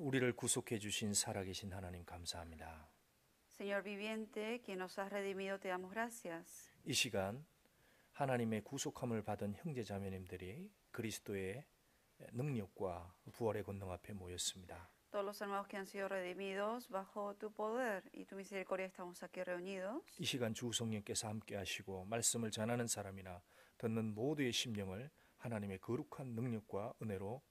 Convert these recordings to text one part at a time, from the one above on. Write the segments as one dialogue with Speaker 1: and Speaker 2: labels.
Speaker 1: 우리를 구속해 주신 살아계신 하나님 감사합니다.
Speaker 2: Señor viviente, que nos has redimido, te damos gracias.
Speaker 1: 이 시간 하나님의 구속함을 받은 형제 자매님들이 그리스도의 능력과 부활의 권능 앞에 모였습니다.
Speaker 2: Todos los hermanos que han sido redimidos bajo tu poder y tu misericordia estamos aquí reunidos.
Speaker 1: 이 시간 주 성령께서 함께 하시고 말씀을 전하는 사람이나 듣는 모두의 심령을 하나님의 거룩한 능력과 은혜로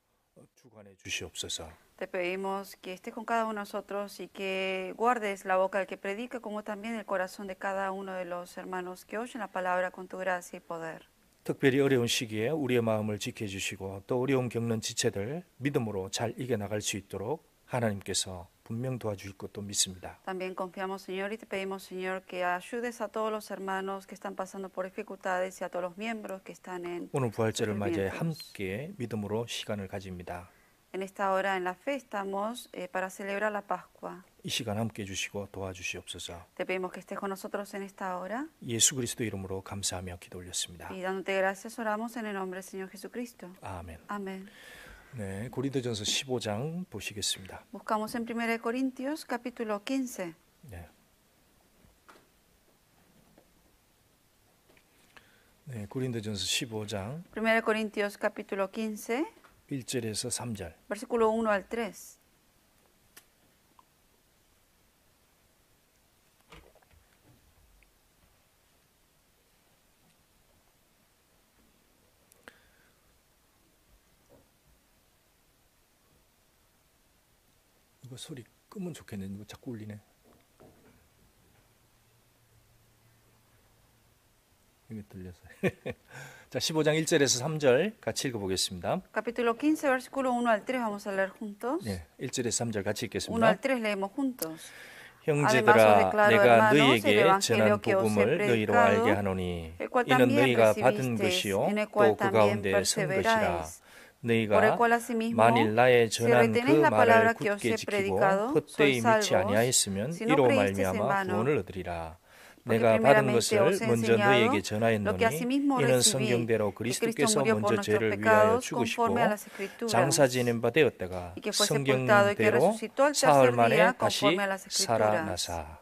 Speaker 2: Te pedimos que estés con cada uno de nosotros y que guardes la boca del que predica, como también el corazón de cada uno de los hermanos que oyen la palabra con tu gracia y poder.
Speaker 1: 특별히 어려운 시기에 우리의 마음을 지켜주시고 또 어려움 겪는 지체들 믿음으로 잘 이겨나갈 수 있도록
Speaker 2: También confiamos, Señor, y te pedimos, Señor, que ayudes a todos los hermanos que están pasando por dificultades y a todos los miembros que están en 오늘
Speaker 1: 함께 믿음으로 시간을 가집니다.
Speaker 2: En esta hora en la fe estamos eh, para celebrar la Pascua.
Speaker 1: 이 시간 함께 주시고 도와주시옵소서.
Speaker 2: Te pedimos que estés con nosotros en esta hora y dándote gracias oramos en el nombre del Señor Jesucristo.
Speaker 1: Amén. 네, 고린도전서 15장 보시겠습니다.
Speaker 2: Buscamos en 1 Corintios capítulo 15.
Speaker 1: 네. 네, 고린도전서 15장
Speaker 2: 1 Corintios capítulo 15
Speaker 1: 1절에서 3절.
Speaker 2: versículo 1 al 3.
Speaker 1: 이거 소리 끄면 좋겠네. 이거 자꾸 울리네. 이게 들려서. 자, 15장 1절에서 3절 같이 읽어 보겠습니다.
Speaker 2: Capítulo 15, versículo 1 al 3 vamos a leer juntos. 네,
Speaker 1: 예, 1절에서 3절 같이 읽겠습니다. 1 al
Speaker 2: 3 leemos juntos. 형제들아 내가 너희에게 전한 복음을 너희로 알게 하노니 이는 너희가 받은 것이요 또그 가운데 선 것이라
Speaker 1: 너희가 만일 나의 전한 그 말을 굳게 지키고 헛되이 믿지 아니하였으면 이로 말미암아 구원을 얻으리라. 내가 받은 것을 먼저 너희에게 전하였노니 이는 성경대로 그리스도께서 먼저 죄를 위하여 죽으시고 장사 지낸 바 되었다가 성경대로 사흘 만에 다시 살아나사.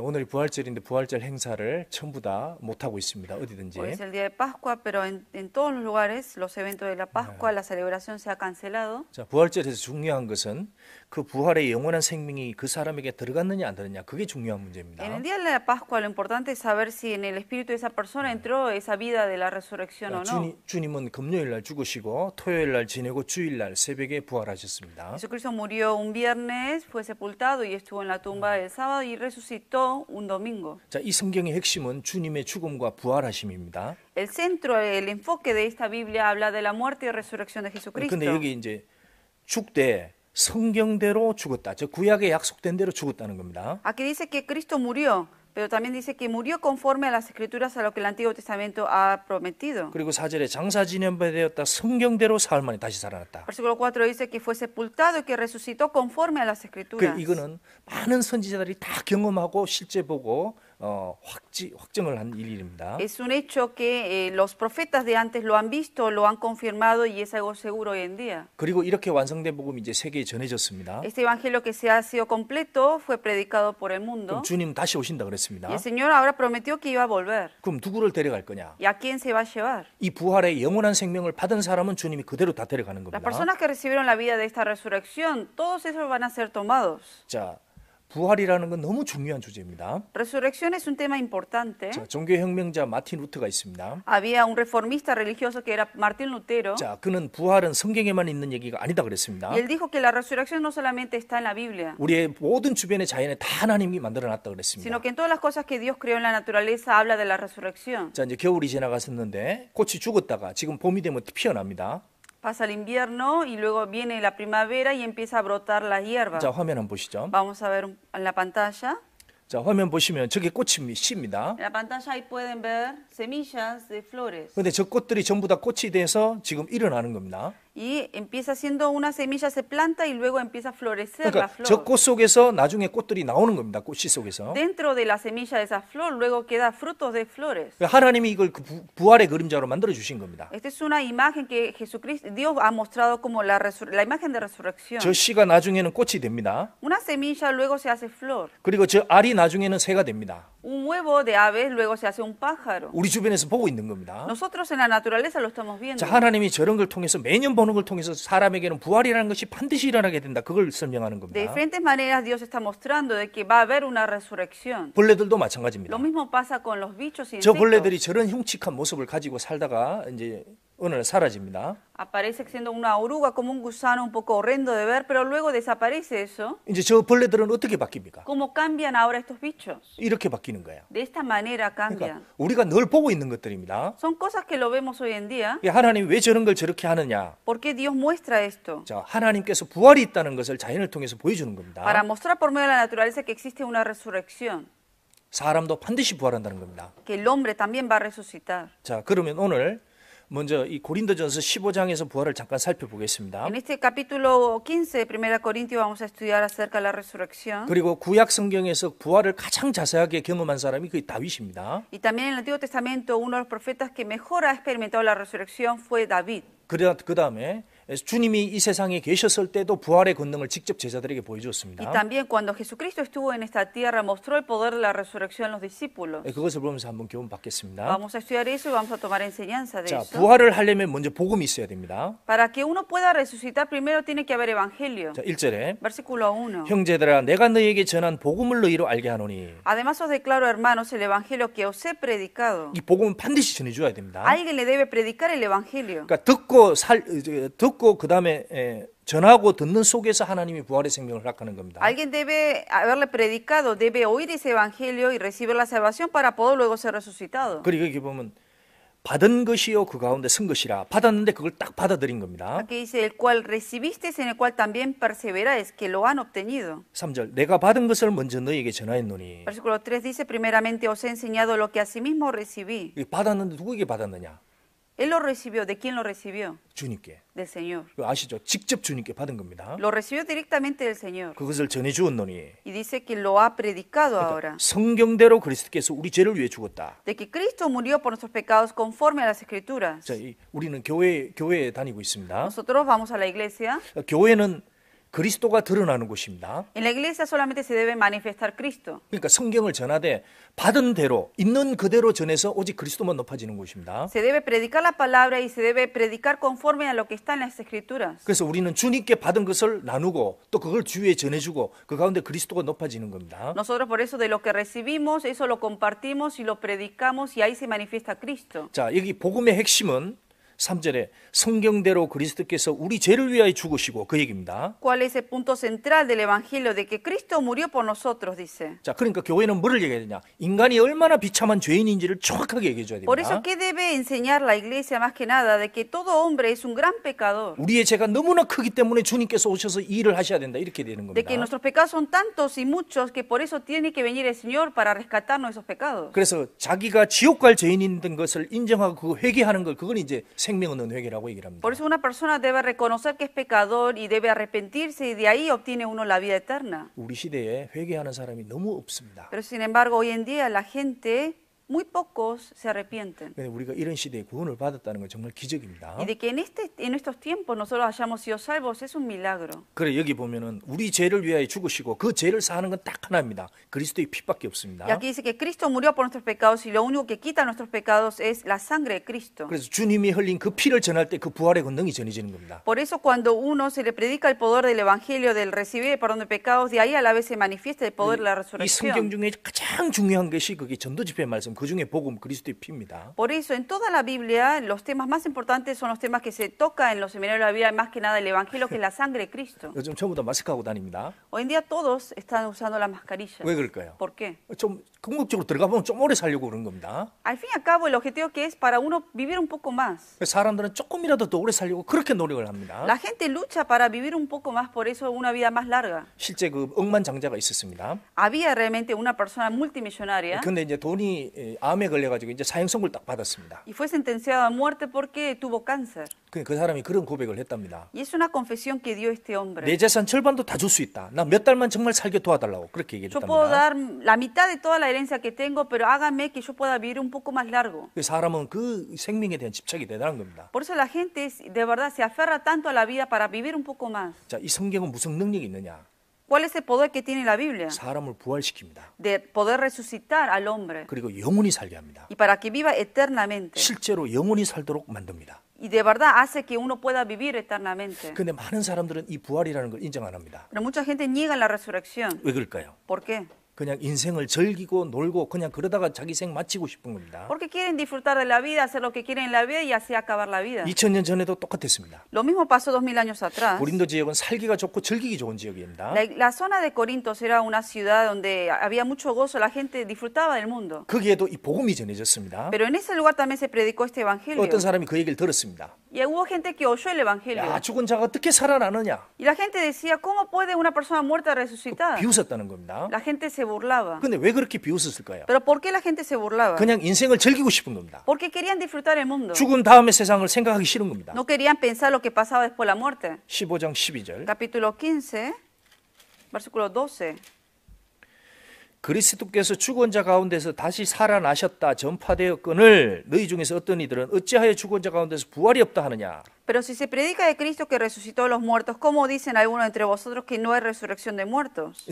Speaker 1: 오늘이 부활절인데 부활절 행사를 전부 다 못하고 있습니다. 어디든지. Hoy es el
Speaker 2: día de Pascua, pero en, en todos los lugares los eventos de la Pascua, la celebración se ha cancelado.
Speaker 1: 자, 부활절에서 중요한 것은 그 부활의 영원한 생명이 그 사람에게 들어갔느냐 안 들어갔냐 그게 중요한 문제입니다. En el día
Speaker 2: de la Pascua lo importante es saber si en el espíritu de esa persona entró esa vida de la resurrección o no. 주님,
Speaker 1: 주님은 금요일 날 죽으시고 토요일 날 지내고 주일 날 새벽에 부활하셨습니다.
Speaker 2: Jesucristo murió un viernes, fue sepultado y estuvo en la tumba el sábado y resucitó solo un domingo.
Speaker 1: 자, 이 성경의 핵심은 주님의 죽음과 부활하심입니다.
Speaker 2: El centro, el enfoque de esta Biblia habla de la muerte y resurrección de Jesucristo. 근데 여기
Speaker 1: 이제 죽되 성경대로 죽었다. 즉 구약에 약속된 대로 죽었다는 겁니다.
Speaker 2: Aquí dice que Cristo murió pero también dice que murió conforme a las escrituras a lo que el Antiguo Testamento ha prometido. 그리고 Versículo 4 dice que fue sepultado y que resucitó conforme a las escrituras. 이거는
Speaker 1: 많은 선지자들이 다 경험하고 실제 보고 어, 확지, 확증을 한 일입니다. Es
Speaker 2: un hecho que eh, los profetas de antes lo han visto, lo han confirmado y es algo seguro hoy en día.
Speaker 1: 그리고 이렇게 완성된 복음이 이제 세계에 전해졌습니다.
Speaker 2: Este evangelio que se ha sido completo fue predicado por el mundo. 그럼
Speaker 1: 주님 다시 오신다 그랬습니다. Y el
Speaker 2: Señor ahora prometió que iba a volver.
Speaker 1: 그럼 누구를 데려갈 거냐?
Speaker 2: ¿Y a quién se va a llevar?
Speaker 1: 이 부활의 영원한 생명을 받은 사람은 주님이 그대로 다 데려가는 겁니다. Las personas que
Speaker 2: recibieron la vida de esta resurrección, todos esos van a ser tomados.
Speaker 1: 자, 부활이라는 건 너무 중요한 주제입니다.
Speaker 2: Resurrección es un tema importante. 자,
Speaker 1: 종교 혁명자 마틴 루터가 있습니다.
Speaker 2: Había un reformista religioso que era Martín Lutero. 자,
Speaker 1: 그는 부활은 성경에만 있는 얘기가 아니다 그랬습니다. Y él
Speaker 2: dijo que la resurrección no solamente está en la Biblia.
Speaker 1: 우리의 모든 주변의 자연에 다 하나님이 만들어 놨다 그랬습니다. Sino
Speaker 2: que en todas las cosas que Dios creó en la naturaleza habla de la resurrección.
Speaker 1: 자, 이제 겨울이 지나갔었는데 꽃이 죽었다가 지금 봄이 되면 피어납니다.
Speaker 2: pasa el invierno y luego viene la primavera y empieza a brotar la hierba. 자,
Speaker 1: 화면 한번 보시죠.
Speaker 2: Vamos a ver en la pantalla.
Speaker 1: 자, 화면 보시면 저게 꽃이 씨입니다. En la
Speaker 2: pantalla ahí pueden ver semillas de flores.
Speaker 1: 근데 저 꽃들이 전부 다 꽃이 돼서 지금 일어나는 겁니다.
Speaker 2: y empieza siendo una semilla se planta y luego empieza a florecer 그러니까 la flor. 저꽃
Speaker 1: 속에서 나중에 꽃들이 나오는 겁니다. 꽃이 속에서.
Speaker 2: Dentro de la semilla de esa flor luego queda frutos de flores.
Speaker 1: 하나님이 이걸 그 부활의 그림자로 만들어 주신 겁니다.
Speaker 2: Esta es una imagen que Jesucristo Dios ha mostrado como la la imagen de resurrección. 저
Speaker 1: 씨가 나중에는 꽃이 됩니다.
Speaker 2: Una semilla luego se hace flor.
Speaker 1: 그리고 저 알이 나중에는 새가 됩니다.
Speaker 2: Un huevo de ave luego se hace un pájaro.
Speaker 1: 우리 주변에서 보고 있는 겁니다.
Speaker 2: Nosotros en la naturaleza lo estamos viendo. 자,
Speaker 1: 하나님이 저런 걸 통해서 매년 보는 나오는 걸 통해서 사람에게는 부활이라는 것이 반드시 일어나게 된다. 그걸 설명하는 겁니다. De diferentes
Speaker 2: maneras Dios está mostrando de que va a haber una resurrección.
Speaker 1: 벌레들도 마찬가지입니다.
Speaker 2: Lo mismo pasa con los bichos y insectos. 저 벌레들이
Speaker 1: 저런 흉측한 모습을 가지고 살다가 이제 오늘 사라집니다.
Speaker 2: Aparece siendo una oruga como un gusano un poco horrendo de ver, pero luego desaparece eso.
Speaker 1: 이제 저 벌레들은 어떻게 바뀝니까?
Speaker 2: ¿Cómo cambian ahora estos bichos?
Speaker 1: 이렇게 바뀌는 거예요.
Speaker 2: De esta manera cambian. 그러니까
Speaker 1: 우리가 늘 보고 있는 것들입니다.
Speaker 2: Son cosas que lo vemos hoy en día.
Speaker 1: 하나님 왜 저런 걸 저렇게 하느냐?
Speaker 2: ¿Por qué Dios muestra esto?
Speaker 1: 자, 하나님께서 부활이 있다는 것을 자연을 통해서 보여주는 겁니다. Para
Speaker 2: mostrar por medio de la naturaleza que existe una resurrección.
Speaker 1: 사람도 반드시 부활한다는 겁니다.
Speaker 2: Que el hombre también va a resucitar.
Speaker 1: 자, 그러면 오늘 먼저 이 고린도전서 15장에서 부활을 잠깐 살펴보겠습니다. En
Speaker 2: este capítulo 15, 1 Corintios vamos a estudiar acerca de la resurrección. 그리고
Speaker 1: 구약 성경에서 부활을 가장 자세하게 경험한 사람이 그 다윗입니다.
Speaker 2: Y también en el Antiguo Testamento uno de los profetas que mejor ha experimentado la resurrección fue David.
Speaker 1: 그래 그 다음에 주님이 이 세상에 계셨을 때도 부활의 권능을 직접 제자들에게 보여주었습니다. Y también
Speaker 2: cuando Jesucristo estuvo en esta tierra mostró el poder de la resurrección a los discípulos.
Speaker 1: 그것을 보면서 한번 교훈 받겠습니다. Vamos
Speaker 2: a estudiar eso y vamos a tomar enseñanza de 자, eso. 부활을
Speaker 1: 하려면 먼저 복음이 있어야 됩니다.
Speaker 2: Para que uno pueda resucitar primero tiene que haber evangelio. 자, 1절에 versículo 1.
Speaker 1: 형제들아 내가 너희에게 전한 복음을 너희로 알게 하노니.
Speaker 2: Además os declaro hermanos el evangelio que os he predicado.
Speaker 1: 이 복음은 반드시 전해 줘야 됩니다. Alguien
Speaker 2: le debe predicar el evangelio.
Speaker 1: 그러니까 듣고 살 듣고 듣고 그 다음에 전하고 듣는 속에서 하나님이 부활의 생명을 허락하는 겁니다.
Speaker 2: Alguien debe haberle predicado, debe oír ese evangelio y recibir la salvación para poder luego ser resucitado.
Speaker 1: 그리고 여기 보면 받은 것이요 그 가운데 쓴 것이라 받았는데 그걸 딱 받아들인 겁니다.
Speaker 2: Aquí dice el cual recibiste en el cual también perseveráis que lo han obtenido.
Speaker 1: 3절 내가 받은 것을 먼저 너희에게 전하였노니.
Speaker 2: Versículo 3 dice primeramente os he enseñado lo que asimismo recibí.
Speaker 1: 받았는데 누구에게 받았느냐?
Speaker 2: Él lo recibió. ¿De quién lo recibió? 주님께. Del Señor.
Speaker 1: 이거 아시죠? 직접 주님께 받은 겁니다.
Speaker 2: Lo recibió directamente del Señor.
Speaker 1: 그것을 전해 주었노니
Speaker 2: Y dice que lo ha predicado ahora.
Speaker 1: 성경대로 그리스도께서 우리 죄를 위해 죽었다.
Speaker 2: De que Cristo murió por nuestros pecados conforme a las Escrituras.
Speaker 1: 자, 이, 우리는 교회 교회에 다니고 있습니다.
Speaker 2: Nosotros vamos a la iglesia.
Speaker 1: 교회는 그리스도가 드러나는 곳입니다.
Speaker 2: En la iglesia solamente se debe manifestar Cristo.
Speaker 1: 그러니까 성경을 전하되 받은 대로 있는 그대로 전해서 오직 그리스도만 높아지는 곳입니다.
Speaker 2: Se debe predicar la palabra y se debe predicar conforme a lo que está en las escrituras.
Speaker 1: 그래서 우리는 주님께 받은 것을 나누고 또 그걸 주위에 전해주고 그 가운데 그리스도가 높아지는 겁니다.
Speaker 2: Nosotros por eso de lo que recibimos eso lo compartimos y lo predicamos y ahí se manifiesta Cristo.
Speaker 1: 자 여기 복음의 핵심은 3절에 성경대로 그리스도께서 우리 죄를 위하여 죽으시고 그 얘기입니다.
Speaker 2: ¿Cuál es el punto central del evangelio de que Cristo murió por nosotros? dice.
Speaker 1: 자, 그러니까 교회는 뭐를 얘기해야 되냐? 인간이 얼마나 비참한 죄인인지를 정확하게 얘기해 줘야 됩니다. Por eso que
Speaker 2: debe enseñar la iglesia más que nada de que todo hombre es un gran pecador.
Speaker 1: 우리의 죄가 너무나 크기 때문에 주님께서 오셔서 일을 하셔야 된다. 이렇게 되는 겁니다. De que nuestros
Speaker 2: pecados son tantos y muchos que por eso tiene que venir el Señor para rescatarnos esos pecados.
Speaker 1: 그래서 자기가 지옥 갈 죄인인 것을 인정하고 회개하는 걸 그건 이제
Speaker 2: Por eso una persona debe reconocer que es pecador y debe arrepentirse y de ahí obtiene uno la vida eterna. Pero sin embargo hoy en día la gente muy pocos se arrepienten. Y de que en, este, en estos tiempos nosotros hayamos sido salvos es un milagro.
Speaker 1: 그래, Y aquí
Speaker 2: dice que Cristo murió por nuestros pecados y lo único que quita nuestros pecados es la sangre de Cristo. Por eso cuando uno se le predica el poder del evangelio del recibir el perdón de pecados, de ahí a la vez se manifiesta el poder de la resurrección. Por eso en toda la Biblia los temas más importantes son los temas que se toca en los seminarios de la Biblia, más que nada el evangelio que es la sangre de Cristo.
Speaker 1: Hoy
Speaker 2: en día todos están usando la mascarilla ¿Por qué? Al fin y al cabo el objetivo que es para uno vivir un poco más.
Speaker 1: 사람들은 La
Speaker 2: gente lucha para vivir un poco más, por eso una vida más larga. Había realmente una persona multimillonaria. 근데
Speaker 1: 암에 걸려가지고 이제 사형 선고를 딱 받았습니다.
Speaker 2: Y fue sentenciado a muerte porque tuvo cáncer.
Speaker 1: 그, 그 사람이 그런 고백을 했답니다.
Speaker 2: Y es una confesión que dio este hombre. 내
Speaker 1: 재산 절반도 다 줄 수 있다. 나 몇 달만 정말 살게 도와달라고 그렇게 Yo 얘기했답니다. puedo dar
Speaker 2: la mitad de toda la herencia que tengo, pero hágame que yo pueda vivir un poco más largo.
Speaker 1: 그 사람은 그 생명에 대한 집착이 대단한 겁니다.
Speaker 2: Por eso la gente es- de verdad se aferra tanto a la vida para vivir un poco más. 자, 이
Speaker 1: 성경은 무슨 능력이
Speaker 2: 있느냐? ¿Cuál es el poder que tiene la Biblia? 사람을
Speaker 1: 부활시킵니다.
Speaker 2: De poder resucitar al hombre.
Speaker 1: 그리고 영원히 살게 합니다.
Speaker 2: Y para que viva eternamente.
Speaker 1: 실제로 영원히 살도록 만듭니다.
Speaker 2: Y de verdad hace que uno pueda vivir eternamente.
Speaker 1: 근데 많은 사람들은 이 부활이라는 걸 인정 안 합니다.
Speaker 2: Pero mucha gente niega la resurrección. 왜 그럴까요? ¿Por qué?
Speaker 1: 그냥 인생을 즐기고 놀고 그냥 그러다가 자기 생 마치고 싶은 겁니다. Porque
Speaker 2: quieren disfrutar de la vida, hacer lo que quieren en la vida y así acabar la vida.
Speaker 1: 2000년 전에도 똑같았습니다.
Speaker 2: Lo mismo pasó 2000 años atrás. 고린도
Speaker 1: 지역은 살기가 좋고 즐기기 좋은 지역입니다. La,
Speaker 2: la zona de Corinto era una ciudad donde había mucho gozo, la gente disfrutaba del mundo.
Speaker 1: 거기에도 이 복음이 전해졌습니다. Pero
Speaker 2: en ese lugar también se predicó este evangelio. 어떤 사람이
Speaker 1: 그 얘기를 들었습니다.
Speaker 2: Y hubo gente que oyó el evangelio. 야, 죽은
Speaker 1: 자가 어떻게 살아나느냐?
Speaker 2: Y la gente decía, ¿cómo puede una persona muerta resucitar?
Speaker 1: 비웃었다는 겁니다.
Speaker 2: La gente se burlaba. 근데
Speaker 1: 왜 그렇게 비웃었을까요? Pero
Speaker 2: ¿por qué la gente se burlaba? 그냥
Speaker 1: 인생을 즐기고 싶은 겁니다.
Speaker 2: Porque querían disfrutar el mundo. 죽은 다음에
Speaker 1: 세상을 생각하기 싫은 겁니다. No
Speaker 2: querían pensar lo que pasaba después de la muerte.
Speaker 1: 15장 12절.
Speaker 2: Capítulo 15, versículo 12.
Speaker 1: 그리스도께서 죽은 자 가운데서 다시 살아나셨다 전파되었거늘 너희 중에서 어떤 이들은 어찌하여 죽은 자 가운데서 부활이 없다 하느냐
Speaker 2: Pero si se predica de Cristo que resucitó a los muertos, ¿cómo dicen algunos entre vosotros que no hay resurrección de muertos?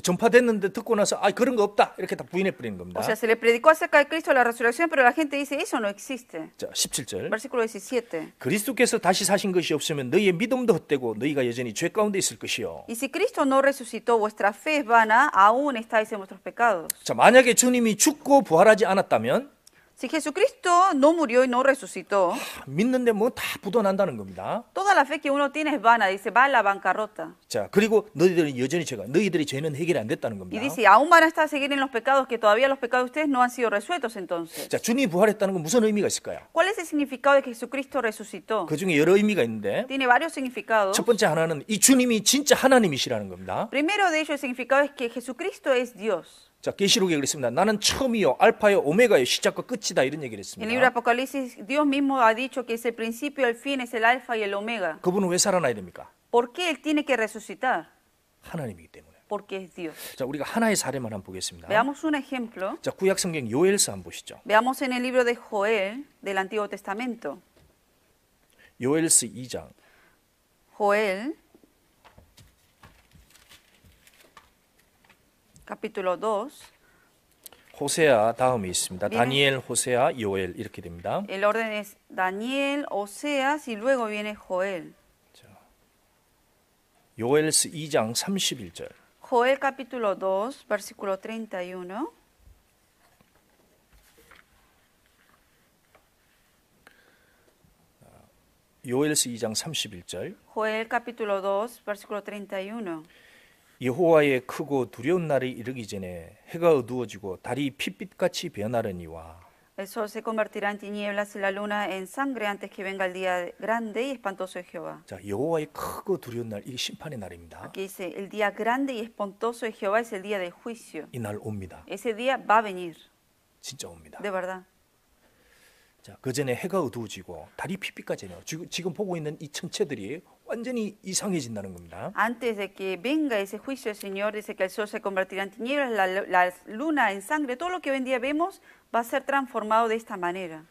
Speaker 2: O sea, se le predicó acerca de Cristo la resurrección, pero la gente dice eso no existe.
Speaker 1: 자, 17 Versículo
Speaker 2: 17.
Speaker 1: 없으면
Speaker 2: Y si Cristo no resucitó, vuestra fe es vana, aún estáis en vuestros pecados. Si Jesucristo no murió y no resucitó, toda la fe que uno tiene es vana, dice, va a la bancarrota. Y dice, aún van a estar seguir en los pecados, que todavía los pecados de ustedes no han sido resueltos entonces. ¿Cuál es el significado de que Jesucristo resucitó?
Speaker 1: Tiene
Speaker 2: varios significados. Primero de ellos, el significado es que Jesucristo es Dios.
Speaker 1: 자, 계시록에 그랬습니다. 나는 처음이요, 알파요, 오메가요, 시작과 끝이다 이런 얘기를 했습니다. En el libro
Speaker 2: Apocalipsis Dios mismo ha dicho que es el principio, el fin, es el alfa y el omega.
Speaker 1: 그분은 왜 살아나야 됩니까?
Speaker 2: ¿Por qué él tiene que resucitar?
Speaker 1: 하나님이기 때문에.
Speaker 2: Porque es Dios.
Speaker 1: 자, 우리가 하나의 사례만 한번 보겠습니다.
Speaker 2: Veamos un ejemplo.
Speaker 1: 자, 구약 성경 요엘서 한번 보시죠.
Speaker 2: Veamos en el libro de Joel del Antiguo Testamento.
Speaker 1: 요엘서 2장.
Speaker 2: Joel capítulo 2.
Speaker 1: 호세아 있습니다. 다니엘, 호세아, 이렇게 됩니다.
Speaker 2: El orden es Daniel, Oseas y luego viene Joel.
Speaker 1: 요엘스 2
Speaker 2: Joel capítulo 2, versículo 31. Joel capítulo 2, versículo 31.
Speaker 1: 여호와의 크고 두려운 날이 이르기 전에 해가 어두워지고 달이 핏빛같이 변하려니와
Speaker 2: El sol se convertirá en tinieblas y la luna en sangre antes que venga el día grande y espantoso de Jehová.
Speaker 1: 자, 여호와의 크고 두려운 날 이게 심판의 날입니다.
Speaker 2: Aquí dice el día grande y espantoso de Jehová es el día del juicio.
Speaker 1: 이날 옵니다.
Speaker 2: Ese día va a venir. 진짜 옵니다. De verdad.
Speaker 1: 자, 그 전에 해가 어두워지고 달이 핏빛까지 내요. 지금, 지금 보고 있는 이 천체들이
Speaker 2: Antes de que venga ese juicio, el Señor dice que el sol se convertirá en tinieblas, la, luna en sangre, todo lo que hoy en día vemos va a ser transformado de esta manera.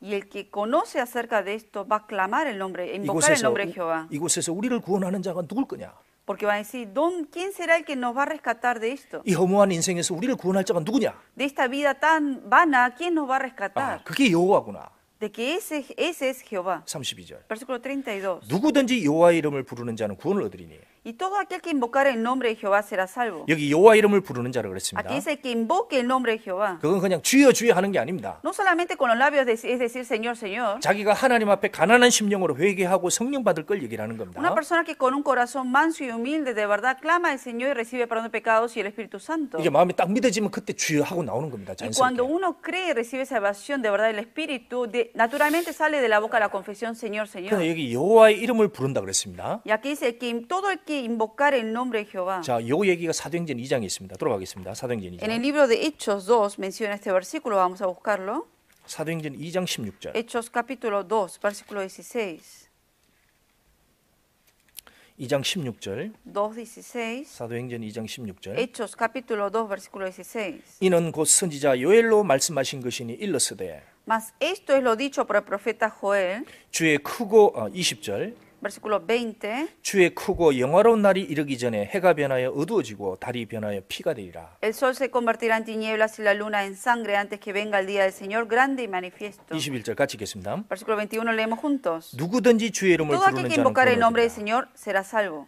Speaker 2: Y el que conoce acerca de esto va a clamar el nombre, invocar el nombre de Jehová.
Speaker 1: 우리를 구원하는 자가 거냐?
Speaker 2: Porque va a decir, ¿quién será el que nos va a rescatar de esto? 이
Speaker 1: 우리를 구원할 자가 누구냐?
Speaker 2: De esta vida tan vana, ¿quién nos va a rescatar?
Speaker 1: 그게 여호와구나.
Speaker 2: de que ese, ese es Jehová. 32절. Versículo 32.
Speaker 1: 누구든지 여호와 이름을 부르는 자는 구원을 얻으리니.
Speaker 2: Y todo aquel que invocare el nombre de Jehová será salvo.
Speaker 1: Aquí dice
Speaker 2: que invoque el nombre de Jehová.
Speaker 1: No
Speaker 2: solamente con los labios, es decir, Señor, Señor. Una persona que con un corazón manso y humilde de verdad clama al Señor y recibe perdón de pecados y el Espíritu Santo. Y cuando uno cree y recibe salvación de verdad el Espíritu, naturalmente sale de la boca la confesión Señor, Señor. Y aquí dice que todo el que aquí invocar el nombre de Jehová. 자,
Speaker 1: 요 얘기가 사도행전 2장에 있습니다. 돌아가겠습니다. 사도행전 2장. En el
Speaker 2: libro de Hechos 2 menciona este versículo, vamos a buscarlo.
Speaker 1: 사도행전 2장 16절.
Speaker 2: Hechos capítulo 2, versículo 16.
Speaker 1: 2장 16절.
Speaker 2: 2:16.
Speaker 1: 사도행전 2장 16절.
Speaker 2: Hechos capítulo 2 versículo 16.
Speaker 1: 이는 곧 선지자 요엘로 말씀하신 것이니 일렀으되.
Speaker 2: Mas esto es lo dicho por el profeta Joel.
Speaker 1: 주의 크고 어, 20절.
Speaker 2: versículo 20.
Speaker 1: 주의 크고 영화로운 날이 이르기 전에 해가 변하여 어두워지고 달이 변하여 피가 되리라.
Speaker 2: El sol se convertirá en tinieblas y la luna en sangre antes que venga el día del Señor grande y manifiesto.
Speaker 1: 21절 같이 읽겠습니다.
Speaker 2: Versículo 21 leemos juntos.
Speaker 1: 누구든지 주의 이름을 부르는 자는 구원을
Speaker 2: 받으라.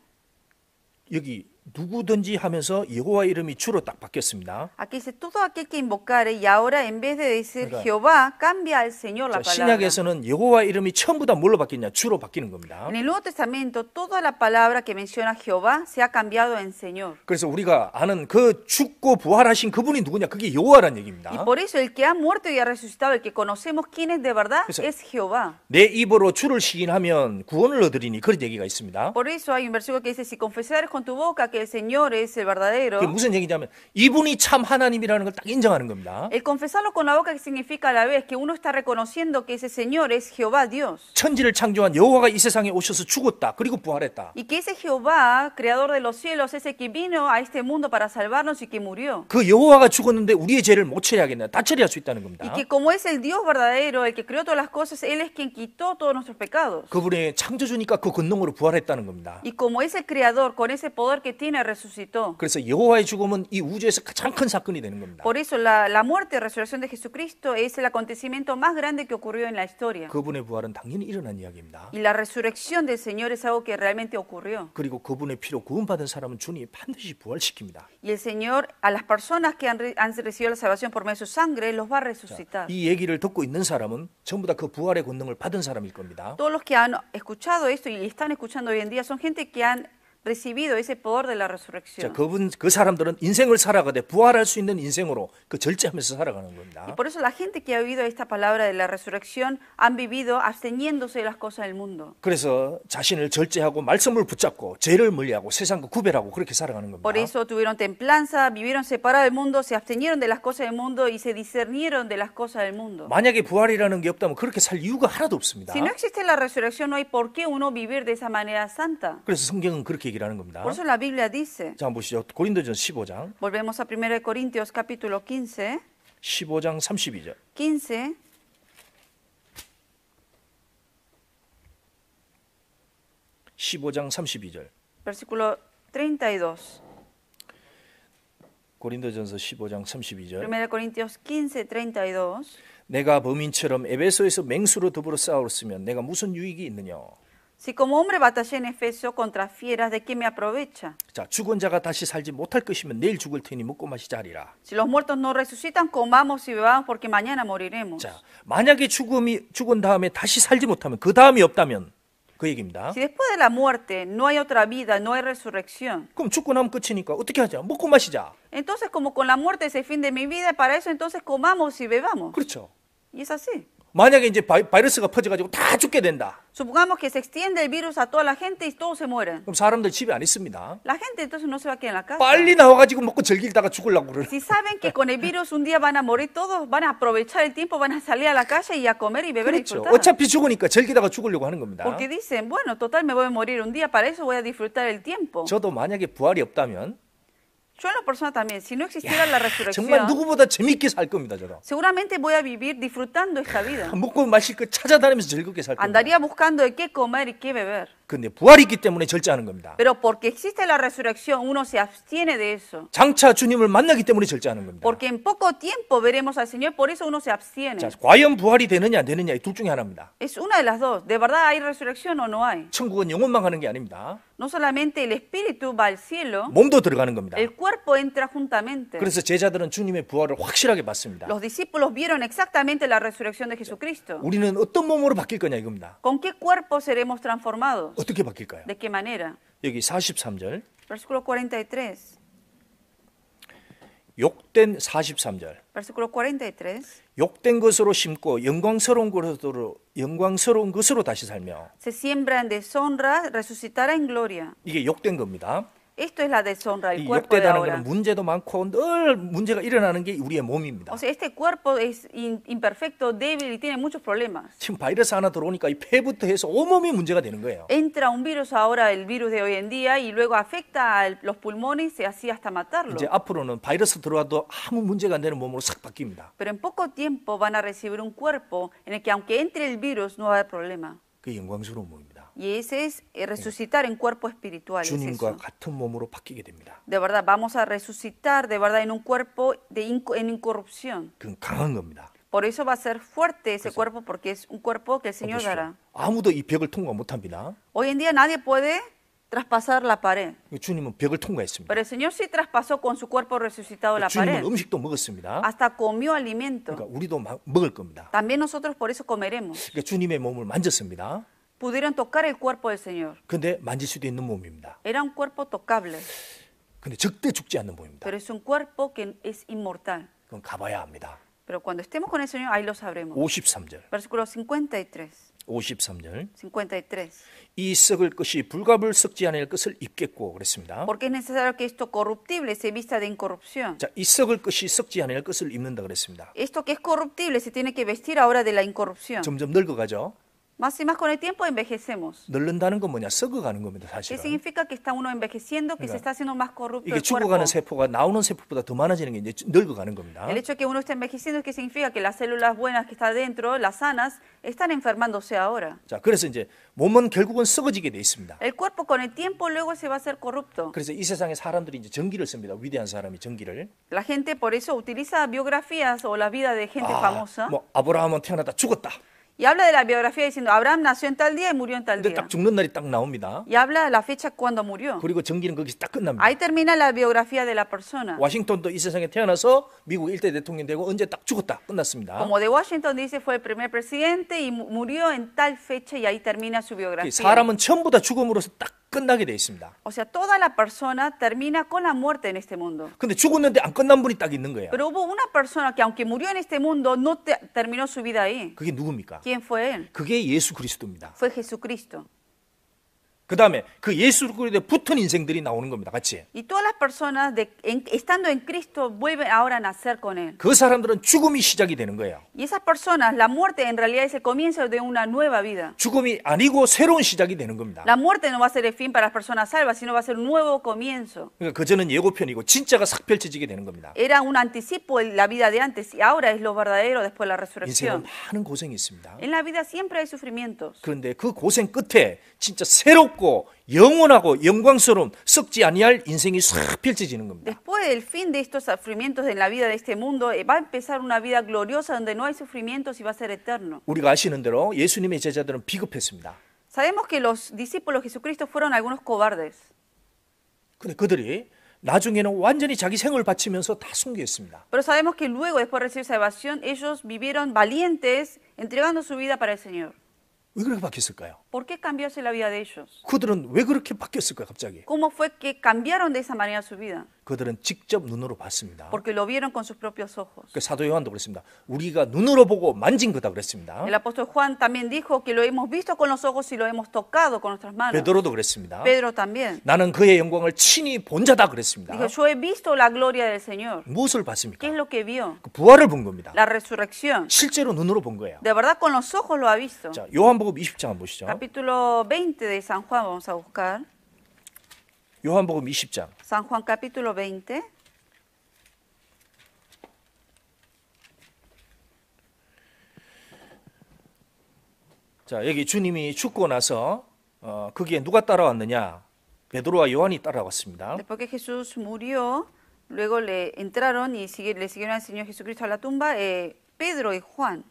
Speaker 1: 여기 누구든지 하면서 여호와 이름이 주로 딱 바뀌었습니다.
Speaker 2: Aquí dice todo aquel que invocare y ahora en vez de decir 그러니까, Jehová cambia al Señor la 자, palabra.
Speaker 1: 신약에서는 여호와 이름이 전부 다 뭘로 바뀌냐? 주로 바뀌는 겁니다. En el
Speaker 2: Nuevo Testamento toda la palabra que menciona Jehová se ha cambiado en Señor.
Speaker 1: 그래서 우리가 아는 그 죽고 부활하신 그분이 누구냐? 그게 여호와란 얘기입니다.
Speaker 2: Y por eso el que ha muerto y ha resucitado, el que conocemos quién es de verdad es Jehová.
Speaker 1: 내 입으로 주를 시인하면 구원을 얻으리니 그런 얘기가 있습니다.
Speaker 2: Por eso hay un versículo que dice si confesares con tu boca que el Señor es el verdadero. El confesarlo con la boca significa a la vez que uno está reconociendo que ese Señor es Jehová Dios. Y que ese Jehová, creador de los cielos, es el que vino a este mundo para salvarnos y que murió. Y que como es el Dios verdadero, el que creó todas las cosas, él es quien quitó todos nuestros pecados. Y como ese creador con ese poder que tiene resucitó. Por eso la, muerte y resurrección de Jesucristo es el acontecimiento más grande que ocurrió en la historia. Y la resurrección del Señor es algo que realmente ocurrió. Y el Señor a las personas que han, recibido la salvación por medio de su sangre los va a resucitar. 이 Todos los que han escuchado esto y están escuchando hoy en día son gente que han recibido ese poder de la resurrección.
Speaker 1: 있는 Y por
Speaker 2: eso la gente que ha vivido esta palabra de la resurrección han vivido absteniéndose de las cosas del mundo. Por eso tuvieron templanza, vivieron separados del mundo, se abstenieron de las cosas del mundo y se discernieron de las cosas del mundo. Si no existe la resurrección no hay por qué uno vivir de esa manera santa.
Speaker 1: 얘기라는 겁니다. Por eso
Speaker 2: la Biblia dice.
Speaker 1: 자, 한번 보시죠. 고린도전 15장.
Speaker 2: Volvemos a 1 Corintios capítulo 15.
Speaker 1: 15장 32절. 15. 15장 32절.
Speaker 2: Versículo 32.
Speaker 1: 고린도전서 15장 32절.
Speaker 2: 1 Corintios 15:32.
Speaker 1: 내가 범인처럼 에베소에서 맹수로 더불어 싸웠으면 내가 무슨 유익이 있느냐?
Speaker 2: Si como hombre batallé en Efeso contra fieras, ¿de qué me aprovecha?
Speaker 1: 자가 다시 살지 못할 죽을 Si
Speaker 2: los muertos no resucitan, comamos y bebamos porque mañana moriremos.
Speaker 1: 만약에 죽은 다음에 다시 살지 못하면 그 없다면 Si
Speaker 2: después de la muerte no hay otra vida, no hay resurrección.
Speaker 1: 어떻게
Speaker 2: Entonces como con la muerte es el fin de mi vida, para eso entonces comamos y bebamos. Y es así.
Speaker 1: 만약에 이제 바이, 바이러스가 퍼져가지고 다 죽게 된다.
Speaker 2: Supongamos que se extiende el virus a toda la gente y todos se mueren. 그럼
Speaker 1: 사람들 집에 안 있습니다.
Speaker 2: La gente entonces no se va a quedar en la casa.
Speaker 1: 빨리 나와가지고 먹고 즐기다가 죽으려고 그래.
Speaker 2: Si saben que con el virus un día van a morir todos, van a aprovechar el tiempo, van a salir a la calle y a comer y beber 그렇죠. y disfrutar. 어차피
Speaker 1: 죽으니까 즐기다가 죽으려고 하는 겁니다. Porque
Speaker 2: dicen, bueno, total me voy a morir un día, para eso voy a disfrutar el tiempo.
Speaker 1: 저도 만약에 부활이 없다면
Speaker 2: Yo en la persona también, si no existiera la resurrección, seguramente voy a vivir disfrutando esta vida.
Speaker 1: Andaría
Speaker 2: buscando de qué comer y qué beber. Pero porque existe la resurrección, uno se abstiene de eso. Porque en poco tiempo veremos al Señor, por eso uno se abstiene. Es una de las dos. ¿De verdad hay resurrección o no hay? no solamente el espíritu va al cielo, el cuerpo entra juntamente. Los discípulos vieron exactamente la resurrección de Jesucristo. ¿Con qué cuerpo seremos transformados?
Speaker 1: ¿De
Speaker 2: qué manera? Versículo 43.
Speaker 1: 욕된 43절.
Speaker 2: Versículo 43.
Speaker 1: 욕된 것으로 심고 영광스러운 것으로 영광스러운 것으로 다시 살며.
Speaker 2: Se siembra en deshonra, resucitará en gloria.
Speaker 1: 이게 욕된 겁니다.
Speaker 2: Esto es la deshonra, del cuerpo de ahora. este cuerpo es imperfecto, débil y tiene muchos problemas. Entra un virus ahora, el virus de hoy en día, y luego afecta a los pulmones y así hasta matarlo. Pero en poco tiempo van a recibir un cuerpo en el que aunque entre el virus no va a haber problema.
Speaker 1: 그 영광스러운
Speaker 2: y ese es eh, resucitar en cuerpo espiritual.
Speaker 1: De
Speaker 2: verdad, vamos a resucitar de verdad en un cuerpo de en incorrupción. Por eso va a ser fuerte ese cuerpo porque es un cuerpo que el Señor dará. Hoy en día nadie puede traspasar la pared.
Speaker 1: Pero
Speaker 2: el Señor sí traspasó con su cuerpo resucitado la pared. Hasta comió alimento. También nosotros por eso comeremos. pudieran tocar el cuerpo del Señor.
Speaker 1: 근데 만질 수도 있는 몸입니다.
Speaker 2: Era un cuerpo tocable,
Speaker 1: 근데 절대 죽지 않는 몸입니다.
Speaker 2: pero es un cuerpo que es inmortal. 그건 가봐야 합니다. Pero cuando estemos con el Señor, ahí lo sabremos.
Speaker 1: 53절.
Speaker 2: Versículo 53.
Speaker 1: 53절. 53. 이 썩을 것이 불가불썩지 않을 것을 입겠고 그랬습니다.
Speaker 2: Porque es necesario que esto corruptible se vista de incorrupción. 자,
Speaker 1: 이 썩을 것이 썩지 않을 것을 입는다 그랬습니다.
Speaker 2: Esto que es corruptible se tiene que vestir ahora de la incorrupción. 점점
Speaker 1: 늙어가죠.
Speaker 2: Más y más con el tiempo envejecemos. ¿Qué significa que está uno envejeciendo, que se está haciendo más corrupto el cuerpo? El hecho de que uno está envejeciendo es que significa que las células buenas que están dentro, las sanas, están enfermándose ahora. El cuerpo con el tiempo luego se va a hacer corrupto. La gente por eso utiliza biografías o la vida de gente famosa. 뭐 y habla de la biografía diciendo Abraham nació en tal día y murió en tal día. Y habla de la fecha cuando murió. Ahí termina la biografía de la persona. Como de Washington dice fue el primer presidente y murió en tal fecha y ahí termina su biografía. O sea, toda la persona termina con la muerte en este mundo.
Speaker 1: Pero
Speaker 2: hubo una persona que aunque murió en este mundo no terminó su vida ahí. ¿Quién fue él?
Speaker 1: 그게 예수
Speaker 2: Fue Jesucristo.
Speaker 1: 그다음에 그 예수 그리스도에 붙은 인생들이 나오는 겁니다. 같이.
Speaker 2: Y todas las personas de, en, estando en Cristo vuelven ahora a nacer con él.
Speaker 1: 그 사람들은 죽음이 시작이 되는 거예요.
Speaker 2: Y esas personas, la muerte en realidad es el comienzo de una nueva vida.
Speaker 1: 죽음이 아니고 새로운 시작이 되는 겁니다.
Speaker 2: La muerte no va a ser el fin para las personas salvas, sino va a ser un nuevo comienzo.
Speaker 1: 그러니까 그전은 예고편이고 진짜가 싹 펼쳐지게 되는 겁니다.
Speaker 2: Era un anticipo la vida de antes y ahora es lo verdadero después de la resurrección. 인생은
Speaker 1: 많은 고생이 있습니다.
Speaker 2: En la vida siempre hay sufrimientos.
Speaker 1: 그런데 그 고생 끝에 진짜 새롭
Speaker 2: Después del fin de estos sufrimientos en la vida de este mundo, eh, va a empezar una vida gloriosa donde no hay sufrimientos y va a ser eterno. Sabemos que los discípulos de Jesucristo fueron algunos cobardes. Pero sabemos que luego después de recibir salvación, ellos vivieron valientes entregando su vida para el Señor. ¿Por qué cambiase la vida de ellos? ¿Cómo fue que cambiaron de esa manera su vida?
Speaker 1: 그들은 직접 눈으로 봤습니다.
Speaker 2: Porque lo vieron con sus propios ojos.
Speaker 1: 그 사도 요한도 그랬습니다. 우리가 눈으로 보고 만진 거다 그랬습니다. El
Speaker 2: apóstol Juan también dijo que lo hemos visto con los ojos y lo hemos tocado con nuestras manos. 베드로도
Speaker 1: 그랬습니다. Pedro también. 나는 그의 영광을 친히 본 자다 그랬습니다. Dijo, yo
Speaker 2: he visto la gloria del Señor.
Speaker 1: 무엇을 봤습니까?
Speaker 2: ¿Qué es lo que vio?
Speaker 1: 그 부활을 본 겁니다.
Speaker 2: La resurrección.
Speaker 1: 실제로 눈으로 본 거예요.
Speaker 2: De verdad con los ojos lo ha visto. 자,
Speaker 1: 요한복음 20장 보시죠.
Speaker 2: Capítulo 20 de San Juan vamos a buscar.
Speaker 1: 요한복음 20장.
Speaker 2: San Juan capítulo 20.
Speaker 1: 자, 여기 주님이 죽고 나서 어, 거기에 누가 따라왔느냐? 베드로와 요한이 따라왔습니다.
Speaker 2: Después que Jesús murió, luego le entraron y sigue, le siguieron al Señor Jesucristo a la tumba eh, Pedro y Juan.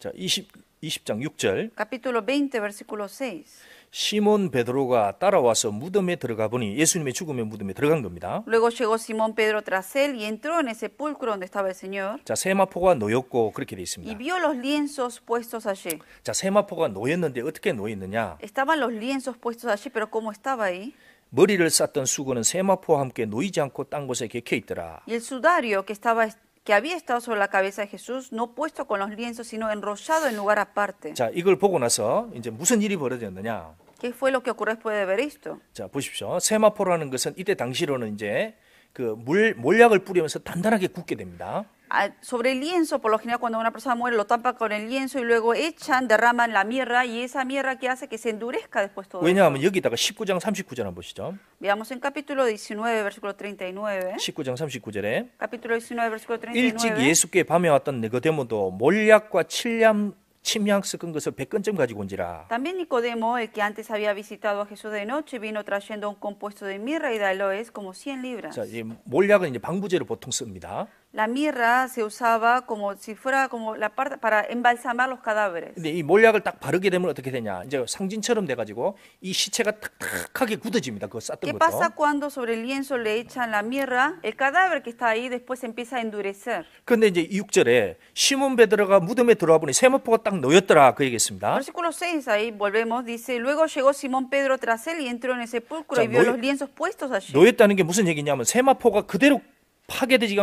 Speaker 1: 자, 20 20장 6절.
Speaker 2: Capítulo 20 versículo 6.
Speaker 1: 시몬 베드로가 따라와서 무덤에 들어가 보니 예수님의 죽음의 무덤에 들어간 겁니다.
Speaker 2: Luego llegó Simón Pedro tras él y entró en el sepulcro donde estaba el Señor.
Speaker 1: 자, 세마포가 놓였고 그렇게 돼 있습니다. Y
Speaker 2: vio los lienzos puestos allí.
Speaker 1: 자, 세마포가 놓였는데 어떻게 놓여 있느냐?
Speaker 2: Estaban los lienzos puestos allí, pero cómo estaba ahí?
Speaker 1: 머리를 쌌던 수건은 세마포와 함께 놓이지 않고 딴 곳에 객혀 있더라.
Speaker 2: Y el sudario que estaba que había estado sobre la cabeza de Jesús, no puesto con los lienzos, sino enrollado en lugar aparte. 자,
Speaker 1: 이걸 보고 나서 이제 무슨 일이 벌어졌느냐?
Speaker 2: ¿Qué fue lo que ocurrió después de ver esto?
Speaker 1: 자, 보십시오. 세마포라는 것은 이때 당시로는 이제 그 물, 몰약을 뿌리면서 단단하게 굳게 됩니다.
Speaker 2: Ah, Sobre el lienzo, por lo general cuando una persona muere lo tampa con el lienzo y luego echan, derraman la mierda y esa mierda que hace que se endurezca después todo. 왜냐하면
Speaker 1: 여기다가 19장 39절 한번 보시죠.
Speaker 2: Veamos en capítulo 19, versículo 39.
Speaker 1: 19장 39절에
Speaker 2: capítulo 19, versículo 일찍 39.
Speaker 1: 예수께 밤에 왔던 니고데모도 몰약과 칠년 침향 섞은 것을 백건점 가지고 온지라.
Speaker 2: También Nicodemo, el que antes había visitado a Jesús de noche, vino trayendo un compuesto de mirra y de aloes como 100 libras. 자,
Speaker 1: 이 몰약은 이제 방부제로 보통 씁니다.
Speaker 2: la mirra se usaba como si fuera como la parte para embalsamar los cadáveres.
Speaker 1: 근데 이 몰약을 딱 바르게 되면 어떻게 되냐? 이제 상진처럼 돼 가지고 이 시체가 탁탁하게 굳어집니다. 그거 쌌던 ¿Qué 것도. pasa
Speaker 2: cuando sobre el lienzo le echan la mirra? El cadáver que está ahí después empieza a endurecer.
Speaker 1: 근데 이제 6절에 시몬 베드로가 무덤에 들어와 보니 세마포가 딱 놓였더라 그 얘기했습니다. Versículo
Speaker 2: 6 ahí volvemos dice luego llegó Simón Pedro tras él y entró en el sepulcro 자, y vio 놓, los lienzos puestos allí. 놓였다는
Speaker 1: 게 무슨 얘기냐면 세마포가 그대로 파괴되지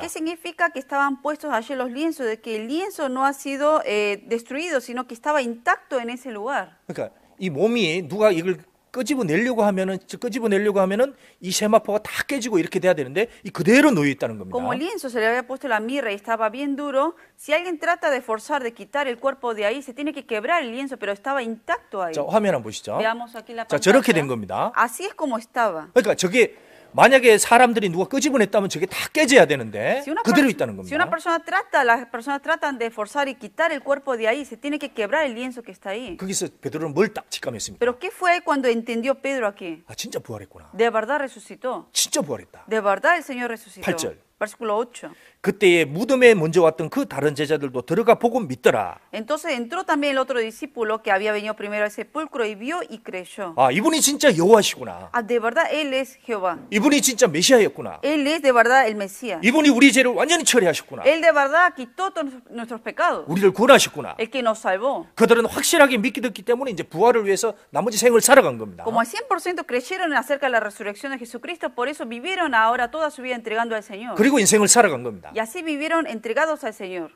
Speaker 2: ¿Qué significa que estaban puestos allí los lienzos? De que el lienzo no ha sido eh, destruido, sino que estaba intacto en ese lugar.
Speaker 1: Como el
Speaker 2: lienzo se le había puesto la mirra y estaba bien duro, si alguien trata de forzar de quitar el cuerpo de ahí, se tiene que quebrar el lienzo, pero estaba intacto ahí. Así es como estaba.
Speaker 1: 만약에 사람들이 누가 끄집어냈다면 저게 다 깨져야 되는데 그대로 있다는 겁니다. Si una
Speaker 2: persona trata, las personas tratan de forzar y quitar el cuerpo de ahí, se tiene que quebrar el lienzo que está ahí. 거기서
Speaker 1: 베드로는 뭘 딱 직감했습니까?
Speaker 2: Pero qué fue cuando entendió Pedro aquí? 아 진짜 부활했구나. De verdad resucitó. 진짜 부활했다. De verdad el Señor resucitó. 8절. Versículo 8.
Speaker 1: 그때에 무덤에 먼저 왔던 그 다른 제자들도 들어가 보고 믿더라.
Speaker 2: Entonces entró también el otro discípulo que había venido primero al sepulcro y vio y creyó.
Speaker 1: 아, 이분이 진짜 여호와시구나.
Speaker 2: Ah, de verdad él es Jehová.
Speaker 1: 이분이 진짜 메시아였구나.
Speaker 2: Él es de verdad el Mesías.
Speaker 1: 이분이 우리 죄를 완전히 처리하셨구나. Él
Speaker 2: de verdad quitó todos nuestros pecados.
Speaker 1: 우리를 구원하셨구나. El
Speaker 2: que nos salvó.
Speaker 1: 그들은 확실하게 믿기됐기 때문에 이제 부활을 위해서 나머지 생을 살아간 겁니다.
Speaker 2: Como al 100% creyeron acerca de la resurrección de Jesucristo, por eso vivieron ahora toda su vida entregando al Señor. 그리고
Speaker 1: 인생을 살아간 겁니다. Y
Speaker 2: así vivieron entregados al Señor.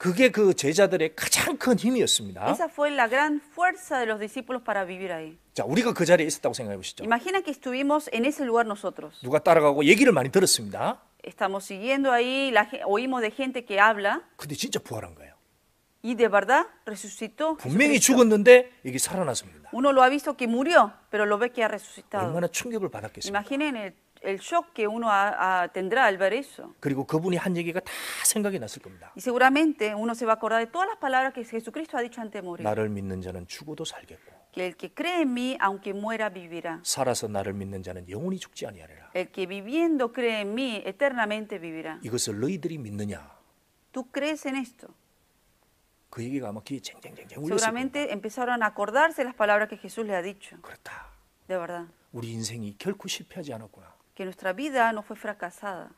Speaker 2: Esa fue la gran fuerza de los discípulos para vivir ahí. Imagina que estuvimos en ese lugar nosotros. Estamos siguiendo ahí, la, oímos de gente que habla. Y de verdad resucitó. Uno lo ha visto que murió, pero lo ve que ha resucitado. Imaginen el shock que uno tendrá al ver eso. Y seguramente uno se va a acordar de todas las palabras que Jesucristo ha dicho antes de morir. Que el que cree en mí, aunque muera, vivirá. El que viviendo cree en mí, eternamente vivirá. ¿Tú crees en esto?
Speaker 1: Seguramente
Speaker 2: empezaron a acordarse las palabras que Jesús le ha dicho. De verdad.
Speaker 1: 우리 인생이 실패하지
Speaker 2: que nuestra vida no fue fracasada.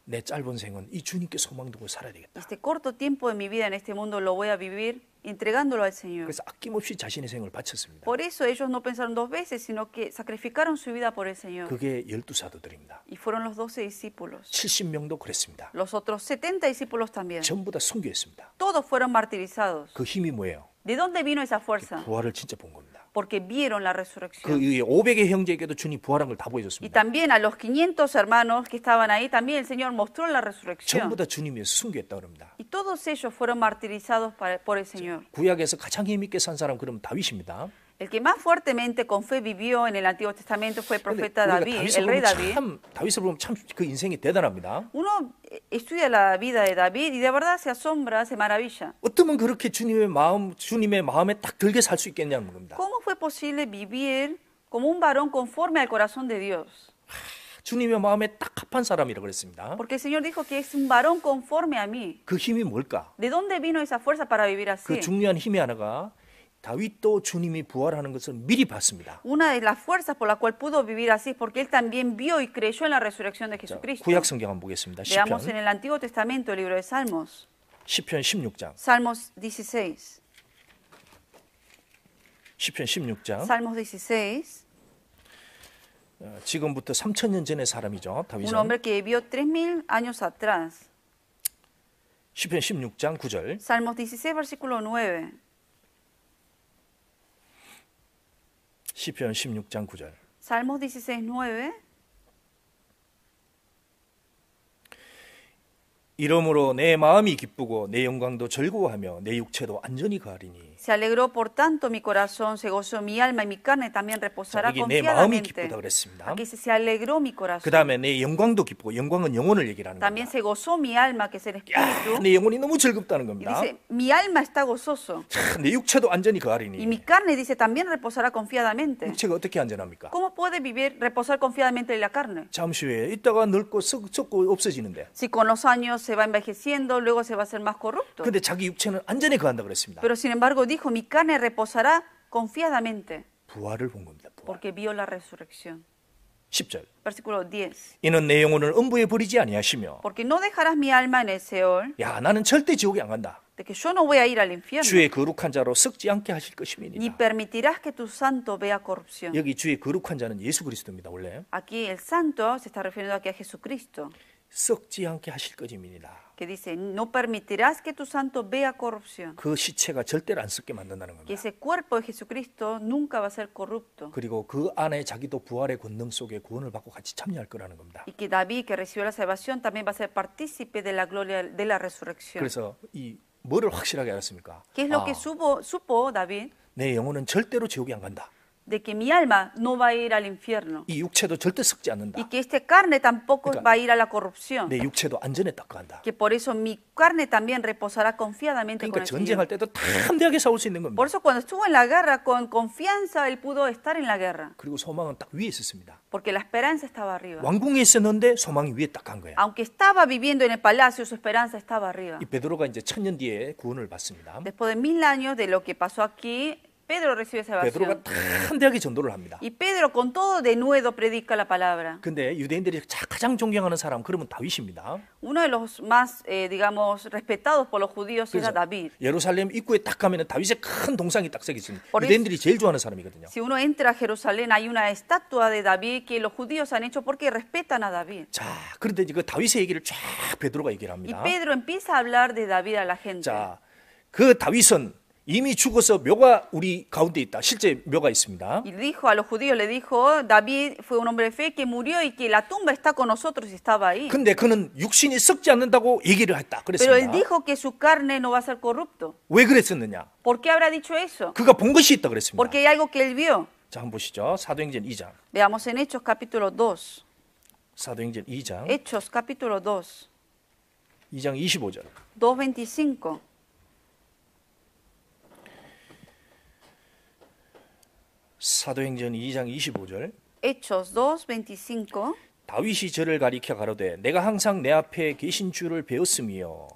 Speaker 2: Este corto tiempo de mi vida en este mundo lo voy a vivir entregándolo al Señor. Por eso ellos no pensaron dos veces, sino que sacrificaron su vida por el Señor.
Speaker 1: Y
Speaker 2: fueron los doce discípulos. Los otros 70 discípulos también. Todos fueron martirizados.
Speaker 1: ¿De
Speaker 2: dónde vino esa fuerza? porque vieron la resurrección. Y también a los 500 hermanos que estaban ahí, también el Señor mostró la resurrección. Y todos ellos fueron martirizados por el Señor. El que más fuertemente con fe vivió en el Antiguo Testamento fue el profeta David, el rey David. Uno eh, estudia la vida de David y de verdad se asombra, se maravilla. ¿Cómo fue posible vivir como un varón conforme al corazón de Dios? Porque el Señor dijo que es un varón conforme a mí. ¿De dónde vino esa fuerza para vivir así? Una de las fuerzas por la cual pudo vivir así es porque él también vio y creyó en la resurrección de Jesucristo.
Speaker 1: Veamos en el
Speaker 2: Antiguo Testamento el libro de Salmos. Salmos 16. Salmos 16. Un hombre que vivió 3000 años atrás.
Speaker 1: Salmos
Speaker 2: 16 versículo 9.
Speaker 1: 시편 16장 9절.
Speaker 2: s a l m o 16:9
Speaker 1: 이러므로 내 마음이 기쁘고 내 영광도 즐거워하며 내 육체도 안전히 가리니
Speaker 2: Se alegró por tanto mi corazón, se gozó mi alma y mi carne también reposará confiadamente. Aquí se, alegró mi corazón. También se gozó mi alma, que es el espíritu.
Speaker 1: dice,
Speaker 2: mi alma está gozoso. Y mi carne dice también reposará confiadamente. ¿Cómo puede vivir reposar confiadamente en la carne? Si con los años se va envejeciendo, luego se va a ser más corrupto. Pero sin embargo dijo, mi carne reposará confiadamente.
Speaker 1: 부활을 본 겁니다.
Speaker 2: 부활. Porque vio la resurrección. 10절. Versículo 10.
Speaker 1: 이는 내 영혼을 음부에 버리지 아니하시며
Speaker 2: Porque no dejarás mi alma en el Seol,
Speaker 1: 야 나는 절대 지옥에 안 간다.
Speaker 2: de que yo no voy a ir al infierno, 주의
Speaker 1: 거룩한 자로 썩지 않게 하실 ni 것임이니라.
Speaker 2: permitirás que tu santo vea corrupción. 여기
Speaker 1: 주의 거룩한 자는 예수 그리스도입니다. 원래.
Speaker 2: Aquí el santo se está refiriendo aquí a Jesucristo. 썩지 않게 하실 것입니다. Que dice, no permitirás que tu santo vea corrupción.
Speaker 1: 그 시체가 절대로 안 썩게 만든다는 Que 겁니다.
Speaker 2: ese cuerpo de Jesucristo nunca va a ser corrupto.
Speaker 1: 그리고 그 안에 자기도 부활의 권능 속에 구원을 받고 같이 참여할 거라는 겁니다.
Speaker 2: Y que David, que recibió la salvación, también va a ser partícipe de la gloria de la resurrección. 그래서
Speaker 1: 이 뭐를 확실하게 알았습니까? ¿Qué es lo 아, que
Speaker 2: supo, supo David?
Speaker 1: 내 영혼은 절대로 지옥에 안 간다.
Speaker 2: de que mi alma no va a ir al infierno
Speaker 1: y que
Speaker 2: esta carne tampoco va a ir a la corrupción,
Speaker 1: que
Speaker 2: por eso mi carne también reposará confiadamente con
Speaker 1: el
Speaker 2: Por eso cuando estuvo en la guerra con confianza él pudo estar en la guerra, porque la esperanza estaba arriba. 있었는데 Aunque estaba viviendo en el palacio, su esperanza estaba arriba. Después de mil años de lo que pasó aquí, Pedro recibe salvación. 베드로가
Speaker 1: 탄대하게 전도를 합니다.
Speaker 2: Y Pedro con todo denuedo predica la palabra.
Speaker 1: 근데 유대인들이 가장 존경하는 사람 그러면 다윗입니다.
Speaker 2: Uno de los más eh, digamos respetados por los judíos era David.
Speaker 1: 예루살렘 입구에 딱 가면은 다윗의 큰 동상이 딱 새겨 있습니다. 유대인들이 제일 좋아하는 사람이거든요. Si
Speaker 2: uno entra a Jerusalén hay una estatua de David que los judíos han hecho porque respetan a David. 자,
Speaker 1: 그런데 그 다윗의 얘기를 쫙 베드로가 얘기를 합니다. Y Pedro
Speaker 2: empieza a hablar de David a la gente. 자,
Speaker 1: 그 다윗은 이미 죽어서 묘가 우리 가운데 있다. 실제 묘가 있습니다. Y
Speaker 2: dijo a los judíos, le dijo, David fue un hombre de fe que murió y que la tumba está con nosotros y estaba ahí.
Speaker 1: 근데 그는 육신이 썩지 않는다고 얘기를 했다. 그랬습니다. Pero él dijo
Speaker 2: que su carne no va a ser corrupto.
Speaker 1: 왜 그랬었느냐?
Speaker 2: ¿Por qué habrá dicho eso?
Speaker 1: 그가 본 것이 있다 그랬습니다. Porque
Speaker 2: hay algo que él vio.
Speaker 1: 자, 한번 보시죠. 사도행전 2장.
Speaker 2: Veamos en Hechos capítulo 2. 사도행전 2장. Hechos capítulo 2.
Speaker 1: 2장 25절.
Speaker 2: 2:25.
Speaker 1: 사도행전 2장 25절.
Speaker 2: Hechos 2:25.
Speaker 1: 다윗이 저를 가리켜 가로되 내가 항상 내 앞에 계신 줄을 배웠으며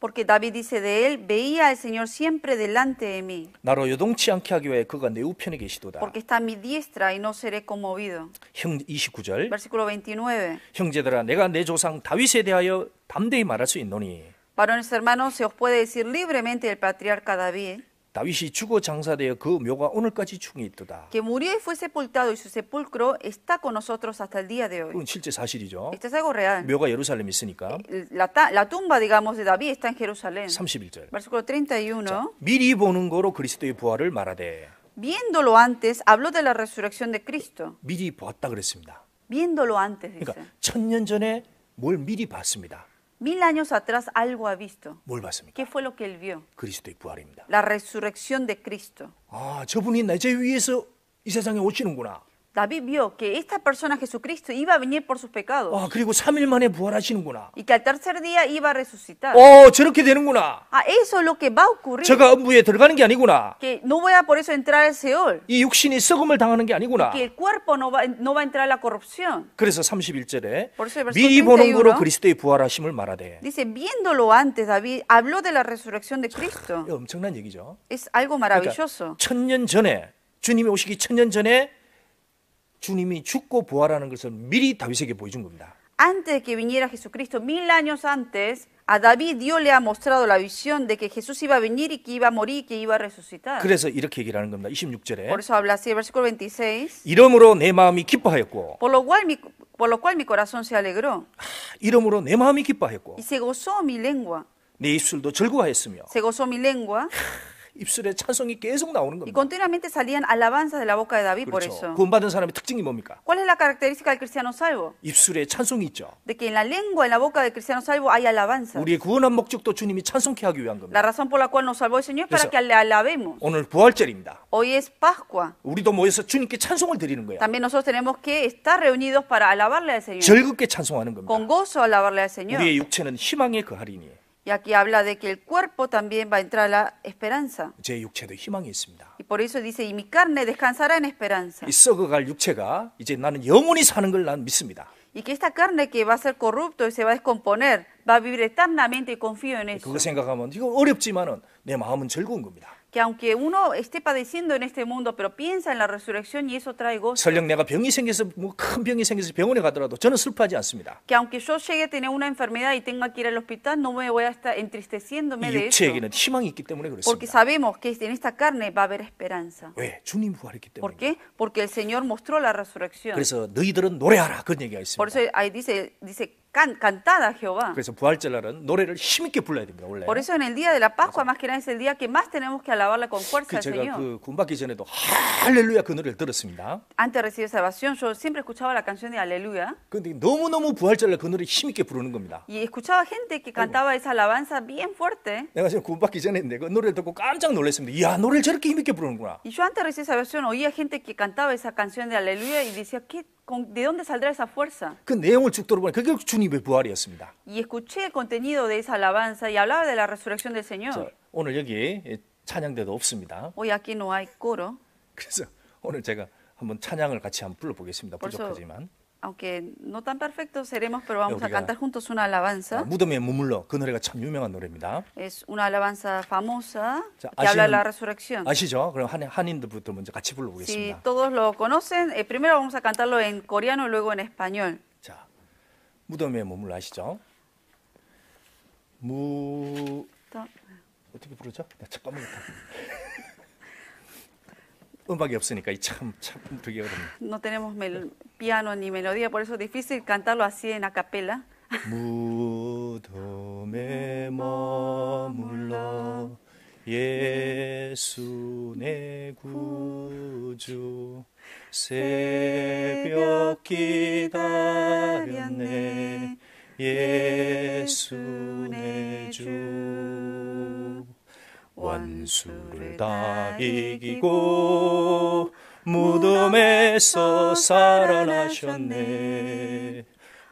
Speaker 2: Porque David dice de él, veía al Señor siempre delante de mí.
Speaker 1: 나로 요동치 않게 하기 위해 그가 내 우편에 계시도다. Porque
Speaker 2: está a mi diestra y no seré conmovido.
Speaker 1: 형 29절.
Speaker 2: Versículo 29.
Speaker 1: 형제들아 내가 내 조상 다윗에 대하여 담대히 말할 수 있노니.
Speaker 2: Varones hermanos, se os puede decir libremente del patriarca David.
Speaker 1: 다윗이 주거 장사되어 그 묘가 오늘까지 충이 있도다.
Speaker 2: Que murió y fue sepultado y su sepulcro está con nosotros hasta el día de hoy. 이건
Speaker 1: 실제 사실이죠. Esto es algo real. 묘가 예루살렘에 있으니까.
Speaker 2: La, ta- la tumba, digamos, de David está en Jerusalén.
Speaker 1: 31절.
Speaker 2: Versículo 31.
Speaker 1: 미리 보는 거로 그리스도의 부활을 말하되
Speaker 2: Viéndolo antes, habló de la resurrección de Cristo.
Speaker 1: 미리 보았다 그랬습니다.
Speaker 2: Viéndolo antes, dice. 그러니까
Speaker 1: 천년 전에 뭘 미리 봤습니다.
Speaker 2: Mil años atrás algo ha visto. ¿Qué fue lo que él vio? La resurrección de Cristo. David vio que esta persona, Jesucristo, iba a venir por sus pecados. 아,
Speaker 1: 그리고 3일 만에 부활하시는구나.
Speaker 2: Y que al tercer día iba a resucitar. 어, 저렇게
Speaker 1: 되는구나.
Speaker 2: Ah, eso es lo que va a ocurrir. 제가
Speaker 1: 음부에 들어가는 게 아니구나.
Speaker 2: Que no voy a por eso entrar al Seol.
Speaker 1: 이 육신이 썩음을 당하는 게 아니구나. Que el
Speaker 2: cuerpo no va, no va a entrar a la corrupción.
Speaker 1: 그래서 31절에
Speaker 2: Por eso el versículo 미리 보는 거로 31
Speaker 1: 그리스도의 부활하심을 말하되.
Speaker 2: Dice, viéndolo antes, David habló de la resurrección de Cristo.
Speaker 1: 이거 엄청난 얘기죠.
Speaker 2: Es algo maravilloso.
Speaker 1: 천년 전에 주님이 오시기 천 년 전에 주님이 죽고 부활하는 것을 미리 다윗에게 보여준 겁니다.
Speaker 2: Antes que viniera Jesucristo, mil años antes, a David Dios le ha mostrado la visión de que Jesús iba a venir y que iba a morir y que iba a resucitar. 그래서
Speaker 1: 이렇게 얘기를 하는 겁니다. 26절에. Por
Speaker 2: eso habla así, versículo 26.
Speaker 1: 이름으로 내 마음이 기뻐하였고. Por
Speaker 2: lo cual mi por lo cual mi corazón se alegró.
Speaker 1: 이름으로 내 마음이 기뻐하였고.
Speaker 2: Y se gozó mi lengua.
Speaker 1: 내 입술도 즐거워하였으며.
Speaker 2: Se gozó mi lengua. 입술에
Speaker 1: 찬송이 계속 나오는
Speaker 2: 겁니다. Y continuamente salían alabanzas de la boca de David por eso.
Speaker 1: 구원받은 사람의 특징이 뭡니까?
Speaker 2: ¿Cuál es la característica del cristiano salvo?
Speaker 1: 입술에 찬송이 있죠.
Speaker 2: De que en la lengua, en la boca del cristiano salvo hay alabanza. 우리의
Speaker 1: 구원한 목적도 주님이 찬송케 하기 위한 겁니다.
Speaker 2: La razón por la cual nos salvó el Señor es para que le alabemos.
Speaker 1: 오늘 부활절입니다.
Speaker 2: Hoy es Pascua.
Speaker 1: 우리도 모여서 주님께 찬송을 드리는 거예요.
Speaker 2: También nosotros tenemos que estar reunidos para alabarle al Señor. 즐겁게 찬송하는 겁니다. Con gozo alabarle al Señor. 우리의
Speaker 1: 육체는 희망의 거하리니
Speaker 2: Y aquí habla de que el cuerpo también va a entrar a la esperanza. Y por eso dice, y mi carne descansará en esperanza. Y que esta carne que va a ser corrupto y se va a descomponer, va a vivir eternamente y confío en eso que aunque uno esté padeciendo en este mundo, pero piensa en la resurrección y eso trae gozo. Que aunque yo llegue a tener una enfermedad y tenga que ir al hospital, no me voy a estar entristeciéndome de eso. Porque sabemos que en esta carne va a haber esperanza. ¿Por qué? Porque el Señor mostró la resurrección. Por eso ahí dice dice Cantada Jehová. Por eso en el día de la Pascua más que nada es el día que más tenemos que alabarla con fuerza Antes de recibir salvación yo siempre escuchaba la canción de Aleluya y escuchaba gente que cantaba esa alabanza bien fuerte. Y yo antes de recibir salvación oía gente que cantaba esa canción de Aleluya y decía, qué ¿De dónde saldrá esa fuerza?
Speaker 1: 그 내용을 쭉 돌아보니 그게 주님의 부활이었습니다.
Speaker 2: Y escuché el contenido de esa alabanza y hablaba de la resurrección del Señor. 자,
Speaker 1: 오늘 여기 찬양대도 없습니다.
Speaker 2: Hoy aquí no hay coro.
Speaker 1: 그래서 오늘 제가 한번 찬양을 같이 한번 불러보겠습니다. 부족하지만.
Speaker 2: aunque no tan perfecto seremos, pero vamos a cantar juntos una alabanza. Es una alabanza famosa
Speaker 1: que habla de la
Speaker 2: resurrección. Si todos lo conocen, eh, primero vamos a cantarlo en coreano, y luego en español.
Speaker 1: 무덤에 아시죠? 무 어떻게
Speaker 2: no tenemos piano ni melodía, por eso es difícil cantarlo así en a capella.
Speaker 3: 원수를 다 이기고 무덤에서 살아나셨네.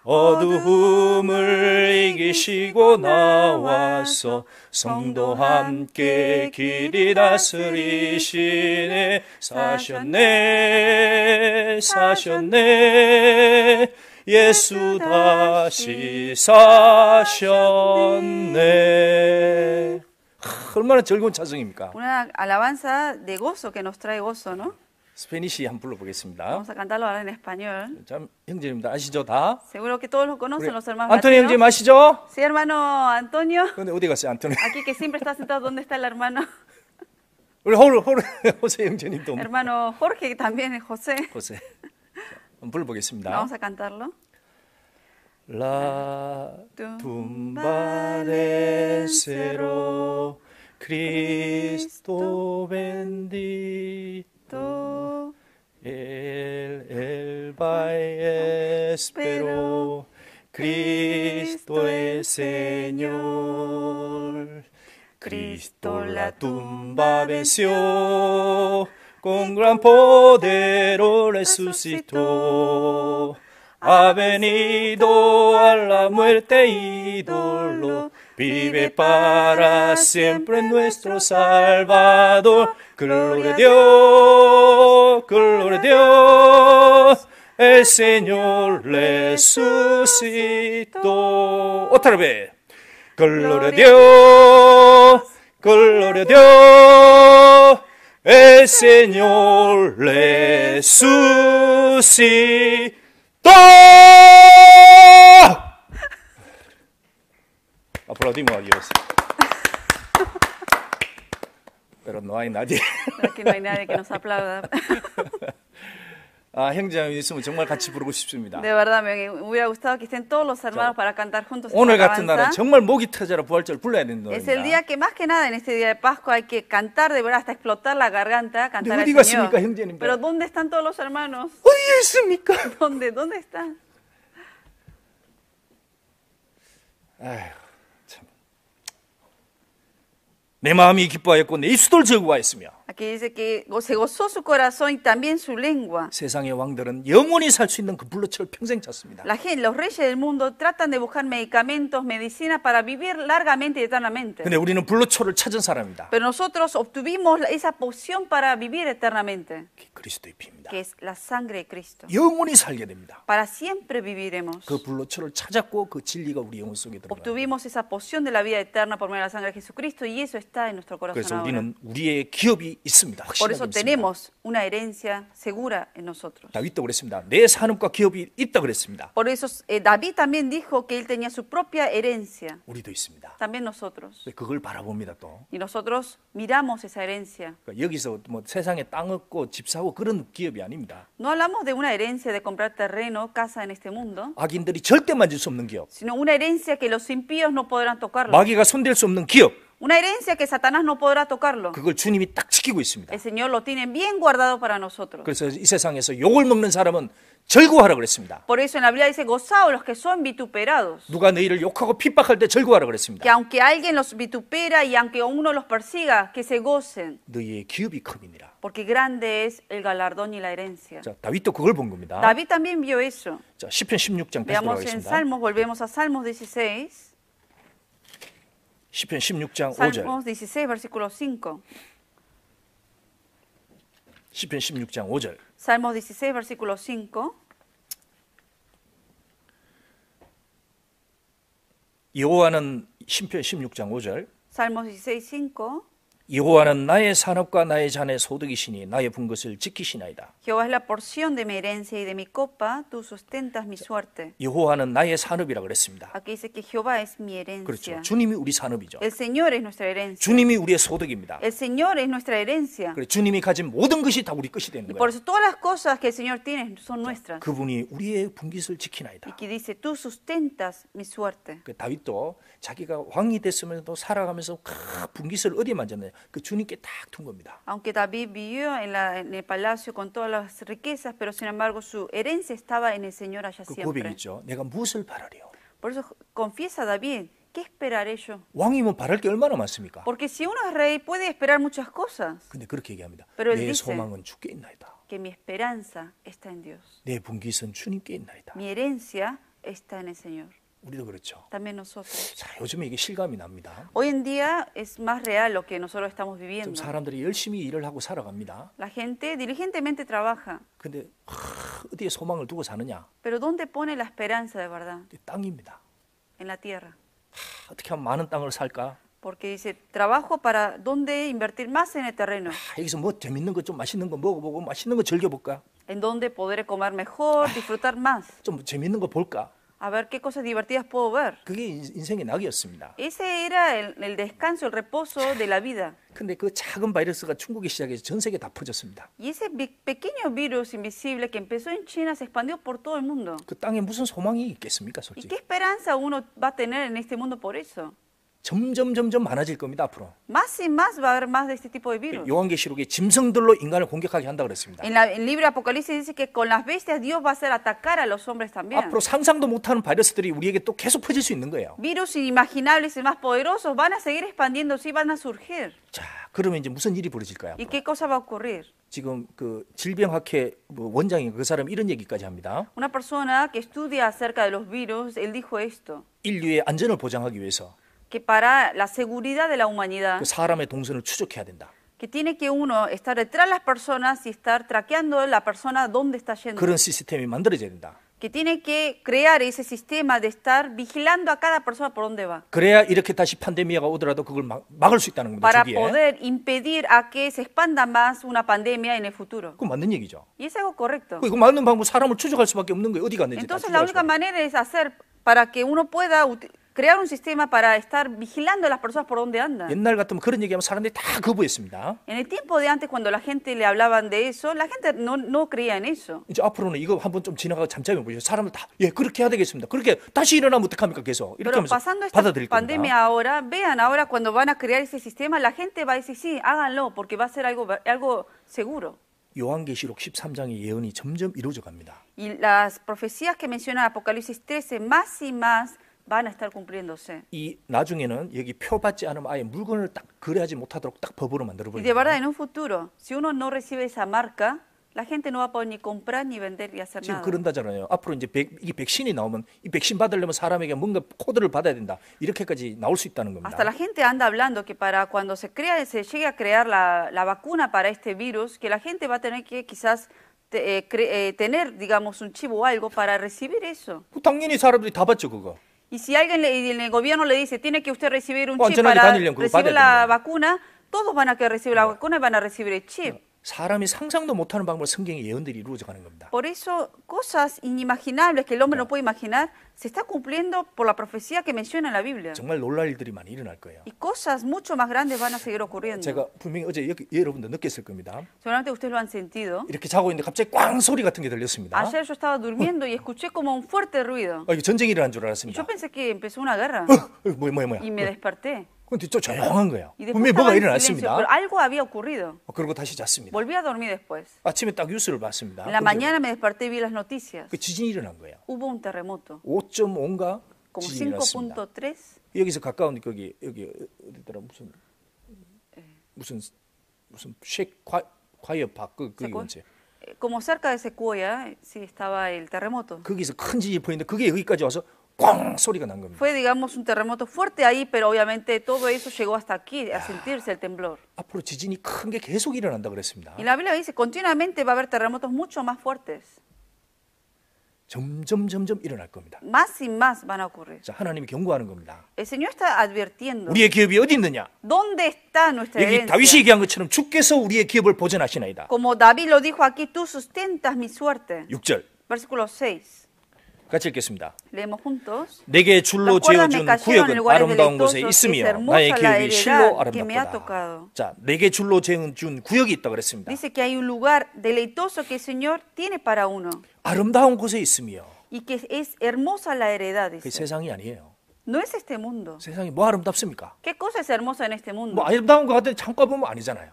Speaker 3: 어두움을 이기시고 나와서 성도 함께 길이 다스리시네 사셨네 사셨네 예수 다시 사셨네 얼마나 즐거운 찬송입니까?
Speaker 2: Una alabanza de gozo que nos trae gozo, ¿no?
Speaker 1: 스페니시 한번 불러보겠습니다. Vamos a
Speaker 2: cantarlo ahora en español. 참
Speaker 1: 형제님들 아시죠 다?
Speaker 2: Seguro que todos lo conocen los hermanos. 안토니 latinos. 형제님
Speaker 1: 아시죠?
Speaker 2: Sí, hermano Antonio.
Speaker 1: 근데 어디 갔어요 안토니? Aquí
Speaker 2: que siempre está sentado, ¿dónde está el hermano?
Speaker 1: 우리 호르 호르 호세 형제님도 없-
Speaker 2: Hermano Jorge, que también es José.
Speaker 1: 호세 한번
Speaker 3: 불러보겠습니다. Vamos a cantarlo. la tumba de cero, Cristo bendito. Él el valle esperó, Cristo es Señor. Cristo la tumba venció, con gran poder resucitó. Ha venido a la muerte y dolor, vive para siempre nuestro Salvador. Gloria a Dios, gloria a Dios, el Señor resucitó. Otra vez. Gloria a Dios, gloria a Dios, el Señor resucitó. Aplaudimos a Dios.
Speaker 1: Pero no hay nadie.
Speaker 2: no hay nadie que nos aplauda.
Speaker 1: Ah, 정말 같이 부르고 싶습니다. De
Speaker 2: verdad, me hubiera gustado que estén todos los hermanos para cantar juntos. 오늘 같은 날은 정말
Speaker 1: 목이 터져라 부활절 불러야 되는 노래입니다. Es el día
Speaker 2: que más que nada en este día de Pascua hay que cantar de verdad hasta explotar la garganta, cantar al Señor. 갔습니까, 형제님? Pero ¿dónde están todos los hermanos? 어디에 있습니까? ¿Dónde, dónde están?
Speaker 1: 아휴, 참. 내 마음이 기뻐하였고 내 입술도 즐거워했으며
Speaker 2: que dice que se gozó su corazón y también su lengua. La gente, los reyes del mundo tratan de buscar medicamentos, medicinas para vivir largamente y eternamente.
Speaker 1: Pero
Speaker 2: nosotros obtuvimos esa poción para vivir eternamente. Que es la sangre de Cristo. Para siempre viviremos.
Speaker 1: Obtuvimos
Speaker 2: esa poción de la vida eterna por medio de la sangre de Jesucristo y eso está en nuestro corazón. ahora
Speaker 1: 있습니다. Por eso
Speaker 2: tenemos una herencia segura en nosotros.
Speaker 1: 다윗도 그랬습니다. 내 산업과 기업이 있다 그랬습니다.
Speaker 2: Por eso eh, David también dijo que él tenía su propia herencia.
Speaker 1: 우리도 있습니다.
Speaker 2: También nosotros.
Speaker 1: 그걸 바라봅니다 또.
Speaker 2: Y nosotros miramos esa herencia.
Speaker 1: 그러니까 여기서 뭐 세상에 땅 얻고 집 사고 그런 기업이 아닙니다.
Speaker 2: No hablamos de una herencia de comprar terreno, casa en este mundo.
Speaker 1: 악인들이 절대 만질 수 없는 기업.
Speaker 2: Sino una herencia que los impíos no podrán tocarla.
Speaker 1: 마귀가 손댈 수 없는 기업.
Speaker 2: Una herencia que Satanás no podrá tocarlo.
Speaker 1: El
Speaker 2: Señor lo tiene bien guardado para nosotros. Por eso en la Biblia dice gozaos los que son vituperados.
Speaker 1: Que
Speaker 2: aunque alguien los vitupera y aunque uno los persiga, que se gocen. Porque grande es el galardón y la herencia. David también vio eso.
Speaker 1: Veamos en Salmos,
Speaker 2: volvemos a Salmos 16.
Speaker 1: 10편 16장 5절.
Speaker 2: 16, versículo 5.
Speaker 1: 10편 16장 5절.
Speaker 2: Salmos 16, versículo 5.
Speaker 1: 여호와는 10편 16장 5절.
Speaker 2: Salmos 16, 5.
Speaker 1: 여호와는 나의 산업과 나의 잔의 소득이시니 나의 분 것을 지키시나이다.
Speaker 2: Jehová es la porción de mi herencia y de mi copa, tú sustentas mi suerte.
Speaker 1: 여호와는 나의 산업이라 그랬습니다.
Speaker 2: Aquí dice que Jehová es mi herencia. 그렇죠.
Speaker 1: 주님이 우리 산업이죠. El
Speaker 2: Señor es nuestra herencia.
Speaker 1: 주님이 우리의 소득입니다. El
Speaker 2: Señor es nuestra herencia.
Speaker 1: 그래 주님이 가진 모든 것이 다 우리 것이 되는 Y por 거예요.
Speaker 2: eso todas las cosas que el Señor tiene son nuestras.
Speaker 1: 그분이 우리의 분깃을 Y 지키나이다.
Speaker 2: que dice, tú sustentas mi suerte.
Speaker 1: 그 다윗도 자기가 왕이 됐으면서도 살아가면서 큰 분깃을 어디에 만졌느냐?
Speaker 2: Aunque David vivió en, el palacio con todas las riquezas, pero sin embargo su herencia estaba en el Señor allá siempre. Por eso confiesa David, ¿qué esperaré yo? Porque si uno es rey puede esperar muchas cosas. Pero él dice que mi esperanza está en Dios. Mi herencia está en el Señor.
Speaker 1: 우리도 그렇죠.
Speaker 2: También nosotros. 자,
Speaker 1: 요즘에 이게 실감이 납니다.
Speaker 2: Hoy en día es más real lo que nosotros estamos 좀 viviendo.
Speaker 1: 사람들이 열심히 일을 하고 살아갑니다.
Speaker 2: La gente diligentemente trabaja,
Speaker 1: 근데 하, 어디에 소망을 두고 사느냐?
Speaker 2: pero ¿dónde pone la esperanza de verdad? 이 땅입니다. En la tierra.
Speaker 1: 하, 어떻게 하면 많은 땅을 살까?
Speaker 2: Porque dice, trabajo para dónde invertir más en el terreno, 아,
Speaker 1: 여기서 뭐 재밌는 거 좀 맛있는 거 먹어보고 맛있는 거 즐겨볼까?
Speaker 2: en dónde poder comer mejor, disfrutar más, 좀 재밌는 거 볼까? a ver qué cosas divertidas puedo ver. Ese era el, descanso, el reposo de la vida. Y ese pequeño virus invisible que empezó en China se expandió por todo el mundo.
Speaker 1: ¿Y qué
Speaker 2: esperanza uno va a tener en este mundo por eso?
Speaker 1: 점점 점점 많아질 겁니다 앞으로.
Speaker 2: Más y más va a haber más de este tipo de virus.
Speaker 1: 요한계시록에 짐승들로 인간을 공격하게 한다 그랬습니다.
Speaker 2: En la, el libro de Apocalipsis dice que con las bestias Dios va a hacer atacar a los hombres también. 앞으로
Speaker 1: 상상도 못하는 바이러스들이 우리에게 또 계속 퍼질 수 있는 거예요.
Speaker 2: Virus inimaginables y más poderosos van a seguir expandiéndose y van a surgir. 자,
Speaker 1: 그러면 이제 무슨 일이 벌어질까요? ¿Y
Speaker 2: qué cosa va a ocurrir?
Speaker 1: 지금 그 질병학회 원장이 그 사람 이런 얘기까지 합니다.
Speaker 2: Una persona que estudia acerca de los virus, él dijo esto.
Speaker 1: 인류의 안전을 보장하기 위해서.
Speaker 2: que para la seguridad de la humanidad. que tiene que uno estar detrás de las personas y estar traqueando la persona donde está yendo. que tiene que crear ese sistema de estar vigilando a cada persona por dónde va.
Speaker 1: Para poder
Speaker 2: impedir a que se expanda más una pandemia en el futuro. Y es algo correcto.
Speaker 1: Entonces la única
Speaker 2: manera es hacer para que uno pueda crear un sistema para estar vigilando a las personas por dónde andan. En el tiempo de antes, cuando la gente le hablaban de eso, la gente no, creía en eso.
Speaker 1: 앞으로는 이거 한번 좀 지나가고 그렇게 해야 되겠습니다. 다시 계속. 이렇게 Pero pasando esta pandemia
Speaker 2: ahora, vean ahora cuando van a crear ese sistema, la gente va a decir, sí, háganlo, porque va a ser algo, algo seguro. 13 Y las profecías que menciona Apocalipsis 13 más y más van a estar cumpliéndose.
Speaker 1: Y 나중에는 여기 표 받지 않으면 아예 물건을 못하도록 de
Speaker 2: verdad en un futuro, si uno no recibe esa marca, la gente no va a poder ni comprar ni vender ni hacer nada.
Speaker 1: 그런다잖아요. 앞으로 백신이 나오면 백신 받으려면 사람에게 뭔가 코드를 받아야 된다. 이렇게까지 나올 수 있다는 Hasta la
Speaker 2: gente anda hablando que para cuando se crea, se llegue a crear la, la vacuna para este virus, que la gente va a tener que quizás eh, eh, tener, digamos, un chivo o algo para recibir eso.
Speaker 1: 당연히 사람들이 다 받죠 그거.
Speaker 2: Y si alguien el gobierno le dice, tiene que usted recibir un oh, chip para recibir la vacuna, todos van a que recibir la vacuna y van a recibir el chip.
Speaker 1: 사람이 상상도 못하는 방법으로 성경의 예언들이 이루어져 가는 겁니다.
Speaker 2: Por eso cosas inimaginables que el hombre no puede imaginar se está cumpliendo por la profecía que menciona en la Biblia.
Speaker 1: 정말 놀랄 일들이 많이 일어날 거예요. Y
Speaker 2: cosas mucho más grandes van a seguir ocurriendo.
Speaker 1: 제가 분명히 어제 여기, 여러분도 느꼈을 겁니다.
Speaker 2: Seguramente ustedes lo han sentido.
Speaker 1: 이렇게 자고 있는데 갑자기 꽝 소리 같은 게 들렸습니다. Ayer
Speaker 2: yo estaba durmiendo y escuché como un fuerte ruido.
Speaker 1: 아, 이거 전쟁이 일어난 줄 알았습니다.
Speaker 2: Yo pensé que empezó una guerra. 어,
Speaker 1: 어, 뭐야 뭐야 뭐야. Y
Speaker 2: me desperté.
Speaker 1: 그건 뒷쪽 조용한 거예요. 분명히 뭐가 일어났습니다.
Speaker 2: Algo había ocurrido.
Speaker 1: 그리고 다시 잤습니다. Volví
Speaker 2: a dormir después.
Speaker 1: 아침에 딱 뉴스를 봤습니다. En la mañana
Speaker 2: me desperté y vi las noticias. 그 지진이 일어난 거예요. Hubo un terremoto.
Speaker 1: 5.5인가? Como 5.3. 여기서 가까운 거기 여기 어디더라 무슨 무슨 무슨 쉐콰 과이어 바그 그게 언제?
Speaker 2: Como cerca de Sequoia, sí estaba el terremoto.
Speaker 1: 거기서 큰 지진이 보이는데 그게 여기까지 와서
Speaker 2: Fue, digamos, un terremoto fuerte ahí, pero obviamente todo eso llegó hasta aquí, a sentirse el temblor. Y la Biblia dice, continuamente va a haber terremotos mucho más fuertes. Más y más van a ocurrir. El Señor está advirtiendo. ¿Dónde está nuestra 여기 Como David lo dijo aquí, tú sustentas mi suerte. Versículo 6.
Speaker 1: 같이 읽겠습니다. 내게 줄로 지어준 구역은 그 아름다운 곳에 있으며 나의 기업이 실로 아름답다 자, 내게 줄로 지어준 구역이 있다 그랬습니다. 아름다운 곳에 있으며. 그 세상이 아니에요.
Speaker 2: No es este mundo. ¿Qué cosa es hermosa en este mundo?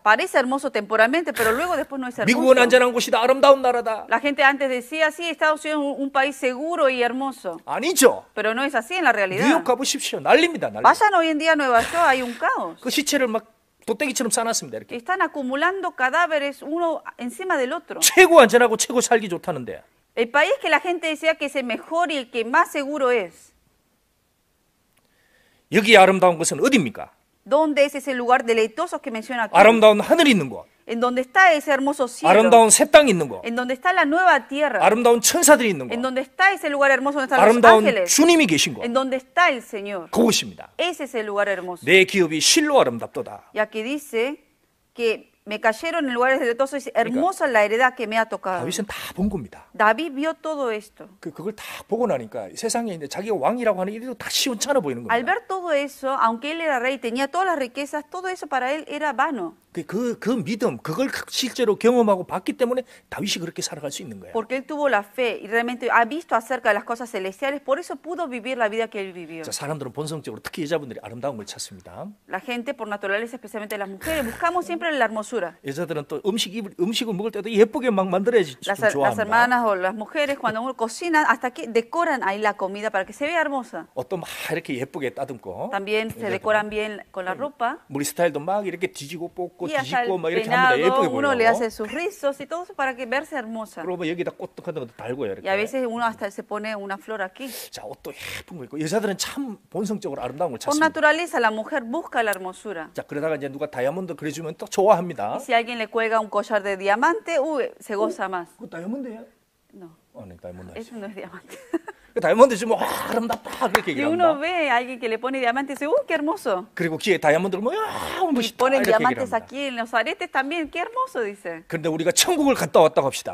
Speaker 2: Parece hermoso temporalmente, pero luego después no es hermoso. La gente antes decía, sí, Estados Unidos es un, país seguro y hermoso. Pero no es así en la realidad. 뉴욕 hoy en día Nueva York, hay un caos. Están acumulando cadáveres uno encima del otro. El país que la gente decía que es el mejor y el que más seguro es.
Speaker 1: 여기 아름다운 곳은 어디입니까?
Speaker 2: ¿Dónde es ese lugar deleitoso que menciona aquí? 아름다운
Speaker 1: 하늘이 있는 곳.
Speaker 2: En donde está ese hermoso cielo. 아름다운 새
Speaker 1: 땅이 있는 곳. En
Speaker 2: donde está la nueva tierra. 아름다운
Speaker 1: 천사들이 있는 곳. En
Speaker 2: donde está ese lugar hermoso donde están 아름다운 los ángeles. 주님이 계신 곳. En donde está el Señor. 그곳입니다. Ese es el lugar hermoso.
Speaker 1: 내 기업이 실로 아름답도다.
Speaker 2: Y aquí dice que me cayeron en lugares de es hermosa la heredad que me ha tocado. David vio todo esto. Al ver todo eso, aunque él era rey, tenía todas las riquezas, todo eso para él era vano. Porque él tuvo la fe y realmente ha visto acerca de las cosas celestiales, por eso pudo vivir la vida que él vivió. La gente por naturaleza, especialmente las mujeres, buscamos siempre la hermosura.
Speaker 1: las, hermanas
Speaker 2: o las mujeres cuando uno cocina hasta que decoran ahí la comida para que se vea hermosa. También se decoran bien con la ropa.
Speaker 1: 이렇게 뒤지고 y al peinado, uno le hace
Speaker 2: sus rizos y todo eso para que verse hermosa. Y a veces uno hasta se pone una flor aquí.
Speaker 1: Por
Speaker 2: naturaleza la mujer busca la hermosura.
Speaker 1: Y
Speaker 2: si alguien le cuelga un collar de diamante, uh, se goza más. No. Eso no es diamante. Y uno ve a alguien que le pone diamantes y dice, ¡uh, qué hermoso! ponen diamantes aquí en los aretes también, ¡qué hermoso! Dice.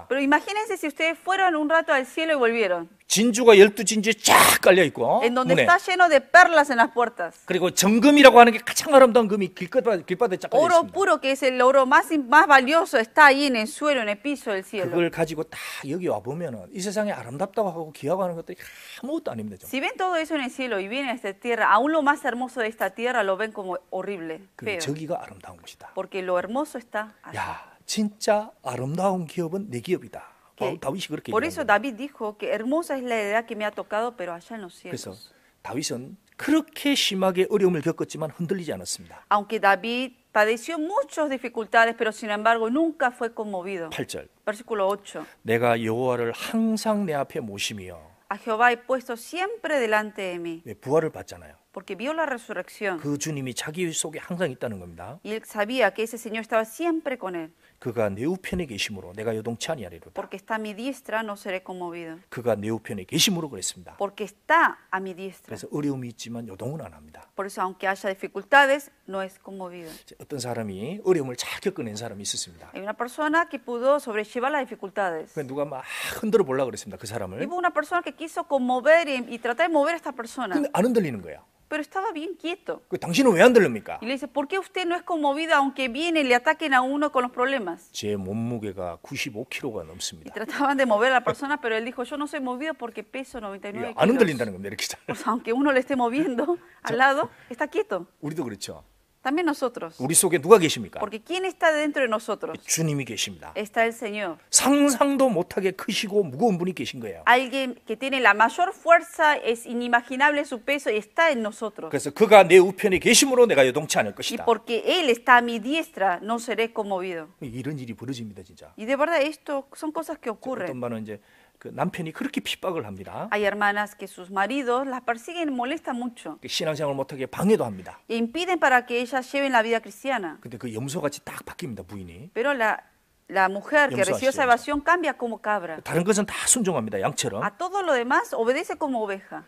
Speaker 2: Pero imagínense si ustedes fueron un rato al cielo y volvieron.
Speaker 1: 진주가 열두 진주에 쫙 깔려 있고 en donde 문에. está
Speaker 2: lleno de perlas en las puertas.
Speaker 1: 그리고 정금이라고 하는 게 가장 아름다운 금이 길바닥 길바닥에 쫙 깔려 Oro 있습니다.
Speaker 2: puro, que es el oro más, más valioso, está ahí en el suelo, en el piso del cielo. 그걸
Speaker 1: 가지고 딱 여기 와 보면은
Speaker 2: 이 세상에 아름답다고
Speaker 1: 하고 귀하고 하는 것들이 아무것도 아닙니다. 정말. Si
Speaker 2: ven todo eso en el cielo y vienen a esta tierra, aún lo más hermoso de esta tierra lo ven como horrible, 그 feo. 저기가 아름다운 곳이다. Porque lo hermoso está allá.
Speaker 1: 야, 진짜 아름다운 기업은 내 기업이다. 어, 다윗이 그렇게 Por eso
Speaker 2: David dijo que hermosa es la edad que me ha tocado, pero allá en los cielos. 그래서
Speaker 1: 다윗은 그렇게 심하게 어려움을 겪었지만 흔들리지 않았습니다.
Speaker 2: Aunque David padeció muchas dificultades, pero sin embargo nunca fue conmovido. 8절. Versículo 8.
Speaker 1: 내가 여호와를 항상 내 앞에 모시며.
Speaker 2: A Jehová he puesto siempre delante de mí.
Speaker 1: 네, 부활을 봤잖아요.
Speaker 2: porque vio la resurrección.
Speaker 1: 그 주님이 자기 속에 항상 있다는 겁니다.
Speaker 2: Y él sabía que ese Señor estaba siempre con él.
Speaker 1: 그가 내 우편에 계심으로 내가 요동치 아니하리로다.
Speaker 2: Porque está a mi diestra, no seré conmovido.
Speaker 1: 그가 내 우편에 계심으로 그랬습니다.
Speaker 2: Porque está a mi diestra. 그래서 어려움이
Speaker 1: 있지만 요동은 안 합니다.
Speaker 2: Por eso, aunque haya dificultades, no es conmovido. 이제
Speaker 1: 어떤 사람이 어려움을 잘 겪어낸 사람이 있었습니다.
Speaker 2: Hay una persona que pudo sobrellevar las dificultades.
Speaker 1: 그 누가 막 흔들어 보려고 그랬습니다. 그 사람을. Y hubo
Speaker 2: una persona que quiso conmover y, y tratar de mover a esta persona. 근데
Speaker 1: 안 흔들리는 거예요.
Speaker 2: pero estaba bien quieto. Y le dice, ¿por qué usted no es conmovido aunque viene y le ataquen a uno con los problemas? Y trataban de mover a la persona, pero él dijo, yo no soy movido porque peso 99 kilos.
Speaker 1: 겁니다. Pues
Speaker 2: aunque uno le esté moviendo al lado, está quieto. También nosotros.
Speaker 1: 우리 속에 누가 계십니까? Porque
Speaker 2: quién está dentro de nosotros?
Speaker 1: 주님이 계십니다.
Speaker 2: Está el Señor. 상상도
Speaker 1: 못하게 크시고 무거운 분이 계신 거예요.
Speaker 2: Alguien que tiene la mayor fuerza es inimaginable su peso y está en nosotros.
Speaker 1: 그래서 그가 내 우편에 계심으로 내가 여동치 않을 것이다. Y porque
Speaker 2: él está a mi diestra no seré conmovido.
Speaker 1: 이런 일이 벌어집니다, 진짜.
Speaker 2: Y de verdad esto son cosas que ocurren. 어떤
Speaker 1: 말은 이제 그 남편이 그렇게 핍박을 합니다.
Speaker 2: Hay hermanas que sus maridos las persiguen y molestan mucho.
Speaker 1: 신앙생활 못하게 방해도 합니다.
Speaker 2: E impiden para que ellas lleven la vida cristiana.
Speaker 1: 근데 그 염소같이 딱 바뀝니다 부인이.
Speaker 2: Pero la la mujer que recibió esa evasión cambia como cabra.
Speaker 1: A
Speaker 2: todo lo demás obedece como oveja.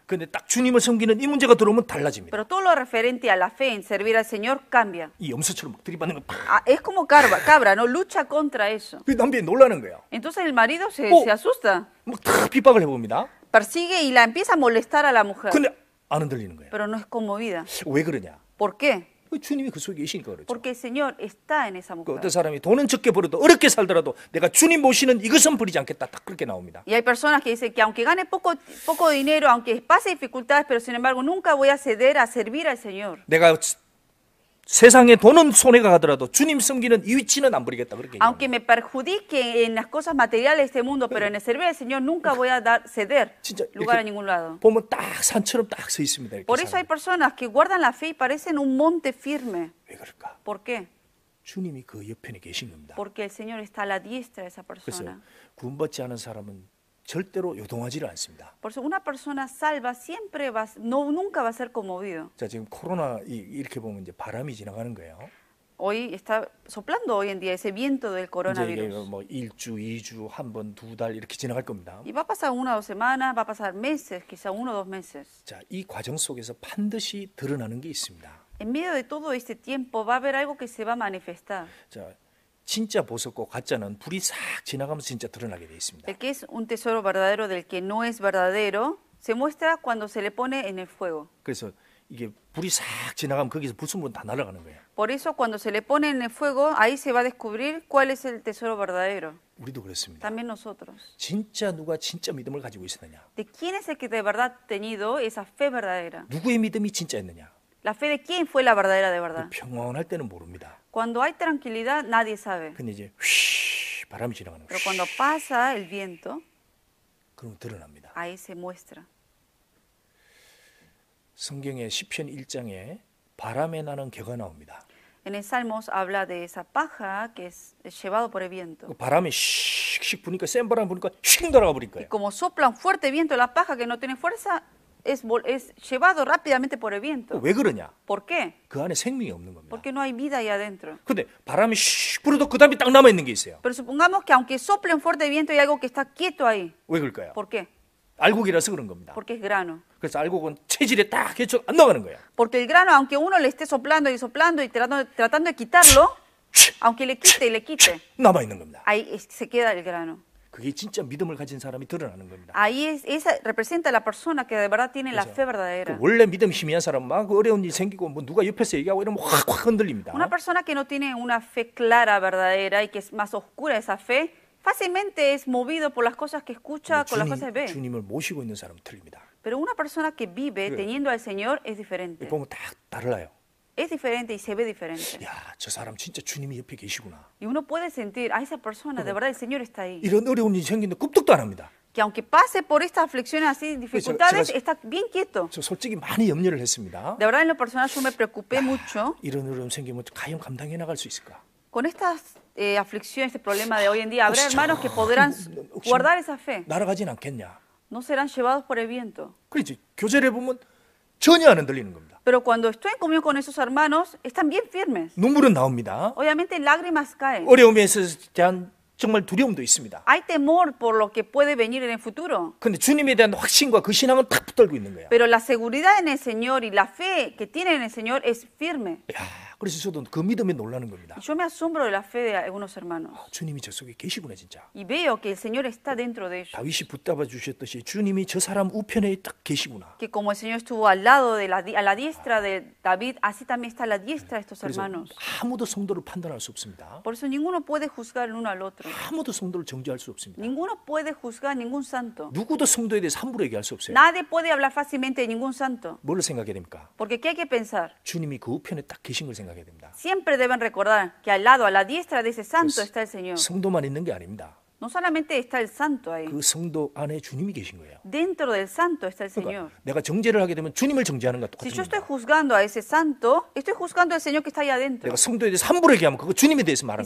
Speaker 2: Pero todo lo referente a la fe en servir al Señor cambia. es como cabra, cabra, no lucha contra eso.
Speaker 1: Entonces
Speaker 2: el marido se, asusta. Persigue y la empieza a molestar a la mujer. Pero no es conmovida. ¿Por qué? Porque el Señor está en esa mujer. Y hay personas que dicen que aunque gane poco, poco dinero, aunque pase dificultades, pero sin embargo nunca voy a ceder a servir al Señor. Aunque me perjudique en las cosas materiales de este mundo, pero en el servicio del Señor nunca voy a dar ceder lugar a ningún lado.
Speaker 1: Por eso hay
Speaker 2: personas que guardan la fe y parecen un monte firme. ¿Por qué? Porque el Señor está a la diestra de esa persona.
Speaker 1: 절대로 요동하지를
Speaker 2: 않습니다. Por eso una persona salva siempre va, no nunca va a ser conmovido.
Speaker 1: 자 지금 코로나 이, 이렇게 보면 이제 바람이 지나가는 거예요.
Speaker 2: Hoy está soplando hoy en día ese viento del 이제 이게 coronavirus.
Speaker 1: 뭐 일주, 이주, 한 번, 두 달 이렇게 지나갈 겁니다. Y va
Speaker 2: a pasar una o dos semanas, va a pasar meses, quizá uno o dos meses. 자,
Speaker 1: 이 과정 속에서 반드시 드러나는 게 있습니다.
Speaker 2: En medio de todo este tiempo va a haber algo que se va a manifestar.
Speaker 1: 자, 진짜 보석과 가짜는 불이 싹 지나가면서 진짜 드러나게 되어 있습니다.
Speaker 2: El que es un tesoro verdadero del que no es verdadero se muestra cuando se le pone en el fuego.
Speaker 1: 그래서 이게 불이 싹 지나가면 거기서 불순물은 다 날아가는 거예요.
Speaker 2: Por eso cuando se le pone en el fuego ahí se va a descubrir cuál es el tesoro verdadero.
Speaker 1: 우리도 그렇습니다.
Speaker 2: También nosotros.
Speaker 1: 진짜 누가 진짜 믿음을 가지고 있었느냐?
Speaker 2: ¿De quién es el que de verdad ha tenido esa fe verdadera?
Speaker 1: 누구의 믿음이 진짜였느냐?
Speaker 2: La fe de quién fue la verdadera de verdad.
Speaker 1: 평온할 때는 모릅니다.
Speaker 2: Cuando hay tranquilidad, nadie sabe.
Speaker 1: Pero
Speaker 2: cuando pasa el viento, ahí se muestra. En el Salmos habla de esa paja que es llevado por el viento. Y como sopla un fuerte viento la paja que no tiene fuerza, es, llevado rápidamente por el viento. ¿Por qué? Porque no hay vida ahí adentro.
Speaker 1: Pero
Speaker 2: supongamos que aunque sople un fuerte viento hay algo que está quieto ahí. ¿Por qué? Porque es grano. Porque el grano aunque uno le esté soplando y soplando y tratando, de quitarlo, aunque le quite y le quite, ahí se queda el grano. Ahí es, esa representa la persona que de verdad tiene la fe verdadera. Una persona que no tiene una fe clara verdadera y que es más oscura esa fe fácilmente es movido por las cosas que escucha, con las cosas que
Speaker 1: ve.
Speaker 2: Pero una persona que vive teniendo al Señor es diferente es diferente y se ve diferente. Y uno puede sentir, a ah, esa persona, de verdad, el Señor está ahí. Que aunque pase por estas aflicciones así, dificultades, está
Speaker 1: bien quieto. De
Speaker 2: verdad, en lo personal, yo me preocupé mucho. Con estas eh, aflicciones, este problema de hoy en día, habrá hermanos que podrán guardar esa fe. No serán llevados por el viento.
Speaker 1: 전혀 안 흔들리는 겁니다.
Speaker 2: Pero cuando estoy en comunión con esos hermanos, están bien firmes.
Speaker 1: 눈물은 나옵니다.
Speaker 2: Obviamente lágrimas caen. 어려움에
Speaker 1: 대한 정말 두려움도 있습니다.
Speaker 2: Hay temor por lo que puede venir en el futuro.
Speaker 1: 근데 주님에 대한 확신과 그 신앙은 탁 붙들고 있는 거예요.
Speaker 2: Pero la seguridad en el Señor y la fe que tienen en el Señor es firme. 야.
Speaker 1: 그래서 저도 그 믿음에 놀라는 겁니다.
Speaker 2: Yo me asombro de la fe de algunos hermanos. 아,
Speaker 1: 주님이 저 속에 계시구나 진짜.
Speaker 2: Y veo que el Señor está dentro de ellos.
Speaker 1: 다윗이 붙잡아 주셨듯이 주님이 저 사람 우편에 딱 계시구나.
Speaker 2: Que como el Señor estuvo al lado de la di- a la diestra de David, así también está a la diestra de estos 그래서 hermanos.
Speaker 1: 아무도 성도를 판단할 수 없습니다.
Speaker 2: Por eso ninguno puede juzgar el uno al otro.
Speaker 1: 아무도 성도를 정죄할 수 없습니다.
Speaker 2: Ninguno puede juzgar a ningún santo.
Speaker 1: 누구도 성도에 대해 함부로 얘기할 수 없어요. Nadie
Speaker 2: puede hablar fácilmente de ningún santo.
Speaker 1: 뭘로 생각해야 됩니까?
Speaker 2: Porque ¿qué hay que pensar?
Speaker 1: 주님이 그 우편에 딱 계신 걸
Speaker 2: Siempre deben recordar que al lado, a la diestra de ese santo está el Señor. No solamente está el santo ahí. Dentro del santo está el Señor.
Speaker 1: Si yo estoy
Speaker 2: juzgando a ese santo, estoy juzgando al Señor que está ahí adentro. Si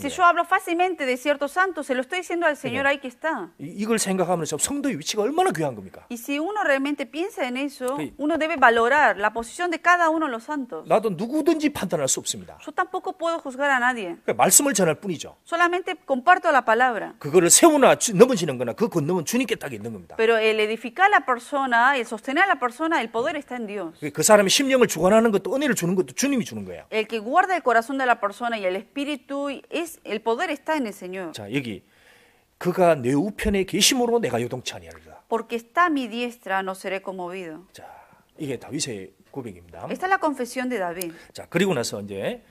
Speaker 2: yo hablo fácilmente de cierto santo, se lo estoy diciendo al Señor ahí que está. Y si uno realmente piensa en eso, uno debe valorar la posición de cada uno de los santos.
Speaker 1: Yo
Speaker 2: tampoco puedo juzgar a nadie. Solamente comparto la palabra.
Speaker 1: 넘어나 넘어지는 거나 그 건너면 주님께 딱 있는 겁니다.
Speaker 2: Pero el edificar la persona, el sostener a la persona, el poder está en Dios.
Speaker 1: 그 사람의 심령을 주관하는 것도 은혜를 주는 것도 주님이 주는 거예요.
Speaker 2: El que guarda el corazón de la persona y el espíritu es el poder está en el Señor.
Speaker 1: 자, 여기 그가 내 우편에 계심으로 내가 요동치 아니하리라.
Speaker 2: Porque está a mi diestra no seré conmovido. 자,
Speaker 1: 이게 다윗의 고백입니다. Esta
Speaker 2: es la confesión de David.
Speaker 1: 자, 그리고 나서 이제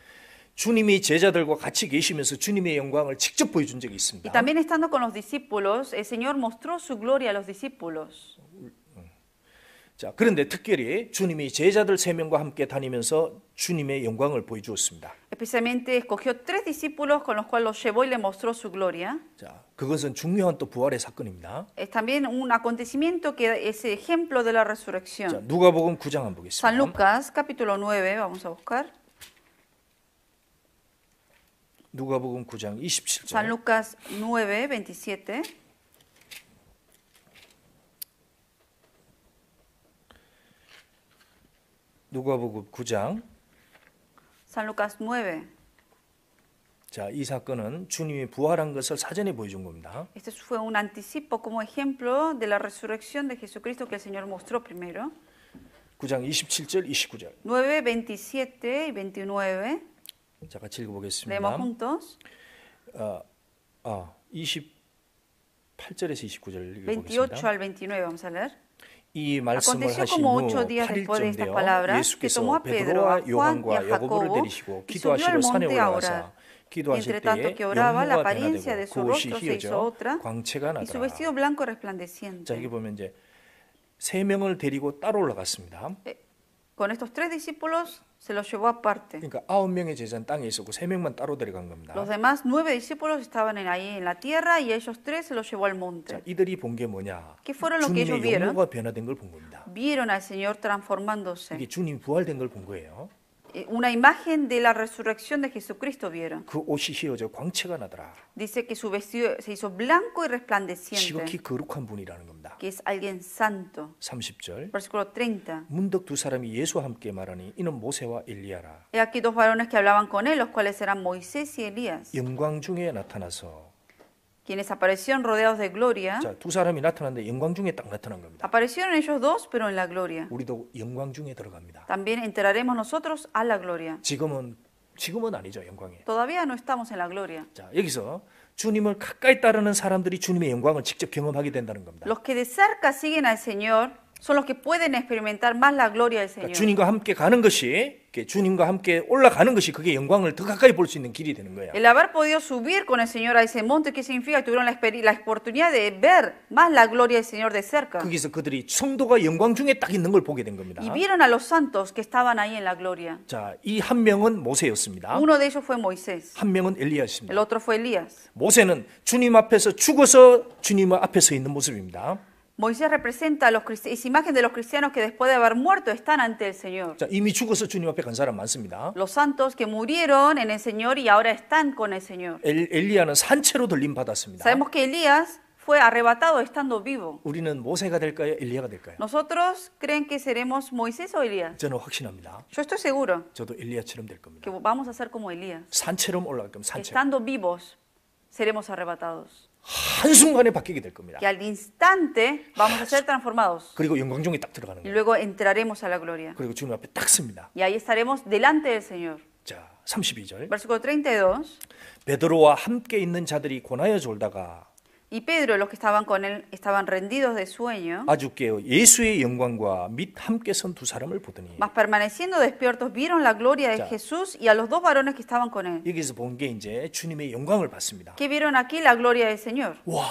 Speaker 1: 주님이 제자들과 같이 계시면서 주님의 영광을 직접 보여준 적이 있습니다. Y
Speaker 2: también estando con los discípulos, el Señor mostró su gloria a los discípulos.
Speaker 1: 자, 그런데 특별히 주님이 제자들 세 명과 함께 다니면서 주님의 영광을 보여주었습니다.
Speaker 2: Especialmente escogió tres discípulos con los cuales los llevó y le mostró su gloria. 자,
Speaker 1: 그것은 중요한 또 부활의 사건입니다.
Speaker 2: Es también un acontecimiento que es ejemplo de la resurrección. 자,
Speaker 1: 누가복음 9장 한번 보겠습니다.
Speaker 2: San Lucas capítulo 9 vamos a buscar.
Speaker 1: 누가복음 9장 27절. San
Speaker 2: Lucas 9, 27.
Speaker 1: 누가복음 9장.
Speaker 2: San Lucas 9.
Speaker 1: 자, 이 사건은 주님이 부활한 것을 사전에 보여준 겁니다.
Speaker 2: Este fue un anticipo como ejemplo de la resurrección de Jesucristo que el Señor mostró primero.
Speaker 1: 9장 27절, 29절.
Speaker 2: 9, 27 y 29.
Speaker 1: 자, 같이 읽어보겠습니다. 네, juntos. 아, 아, 28절에서 29절 읽어보겠습니다. 28
Speaker 2: vamos a leer.
Speaker 1: 이 말씀을 하신 후 8일쯤 되어 예수께서 베드로와 요한과 야고보를 데리시고 기도하시러 산에 올라가사 Entre tanto que oraba, la apariencia de su rostro se hizo otra y su vestido
Speaker 2: blanco resplandeciente. 자, 이게
Speaker 1: 보면 이제 세 명을 데리고 따로 올라갔습니다. 에,
Speaker 2: Con estos tres discípulos se los llevó aparte. Los demás nueve discípulos estaban ahí en la tierra y ellos tres se los llevó al monte.
Speaker 1: ¿Qué fueron lo que ellos vieron?
Speaker 2: Vieron al Señor transformándose. Eh, una imagen de la resurrección de Jesucristo vieron. Dice que su vestido se hizo blanco y resplandeciente. Que es alguien santo.
Speaker 1: 30
Speaker 2: Versículo 30. y aquí dos varones que hablaban con él, los cuales eran Moisés y Elías quienes aparecieron rodeados de gloria. Aparecieron ellos dos, pero en la gloria. También entraremos nosotros a la gloria. Todavía no estamos en la gloria. Los que de cerca siguen al Señor son los que pueden experimentar más la gloria del Señor. 그러니까 주님과
Speaker 1: 함께 가는 것이 주님과 함께 올라가는 것이 그게 영광을 더 가까이 볼 수 있는 길이 되는 거야.
Speaker 2: El haber podido subir con el Señor a ese monte que significa tuvieron la, la oportunidad de ver más la gloria del Señor de cerca. 거기서
Speaker 1: 그들이 성도가 영광 중에 딱 있는 걸 보게 된 겁니다. Y vieron
Speaker 2: a los santos que estaban ahí en la gloria.
Speaker 1: 자, 이 한 명은 모세였습니다. Uno
Speaker 2: de ellos fue Moisés.
Speaker 1: 한 명은 엘리야입니다. El
Speaker 2: otro fue Elías.
Speaker 1: 모세는 주님 앞에서 죽어서 주님 앞에서 있는 모습입니다.
Speaker 2: Moisés representa a los imagen de los cristianos que después de haber muerto están ante el Señor. Los santos que murieron en el Señor y ahora están con el Señor.
Speaker 1: Sabemos
Speaker 2: que Elías fue arrebatado estando vivo. Nosotros creen que seremos Moisés o Elías. Yo estoy seguro. Que vamos a ser como Elías. Estando vivos seremos arrebatados.
Speaker 1: 한순간에 바뀌게 될 겁니다. al
Speaker 2: instante vamos a ser transformados.
Speaker 1: 그리고 영광종에 딱 들어가는 Y 거예요.
Speaker 2: luego entraremos a la gloria.
Speaker 1: 그리고 주님 앞에 딱 씁니다.
Speaker 2: Y ahí estaremos delante del Señor. 자, 32절. Versículo 32.
Speaker 1: 베드로와 함께 있는 자들이 권하여 졸다가
Speaker 2: Y Pedro los que estaban con él estaban rendidos de sueño. Mas permaneciendo despiertos vieron la gloria de Jesús y a los dos varones que estaban con él.
Speaker 1: 여기서 게 이제
Speaker 2: vieron aquí la gloria del Señor. 와.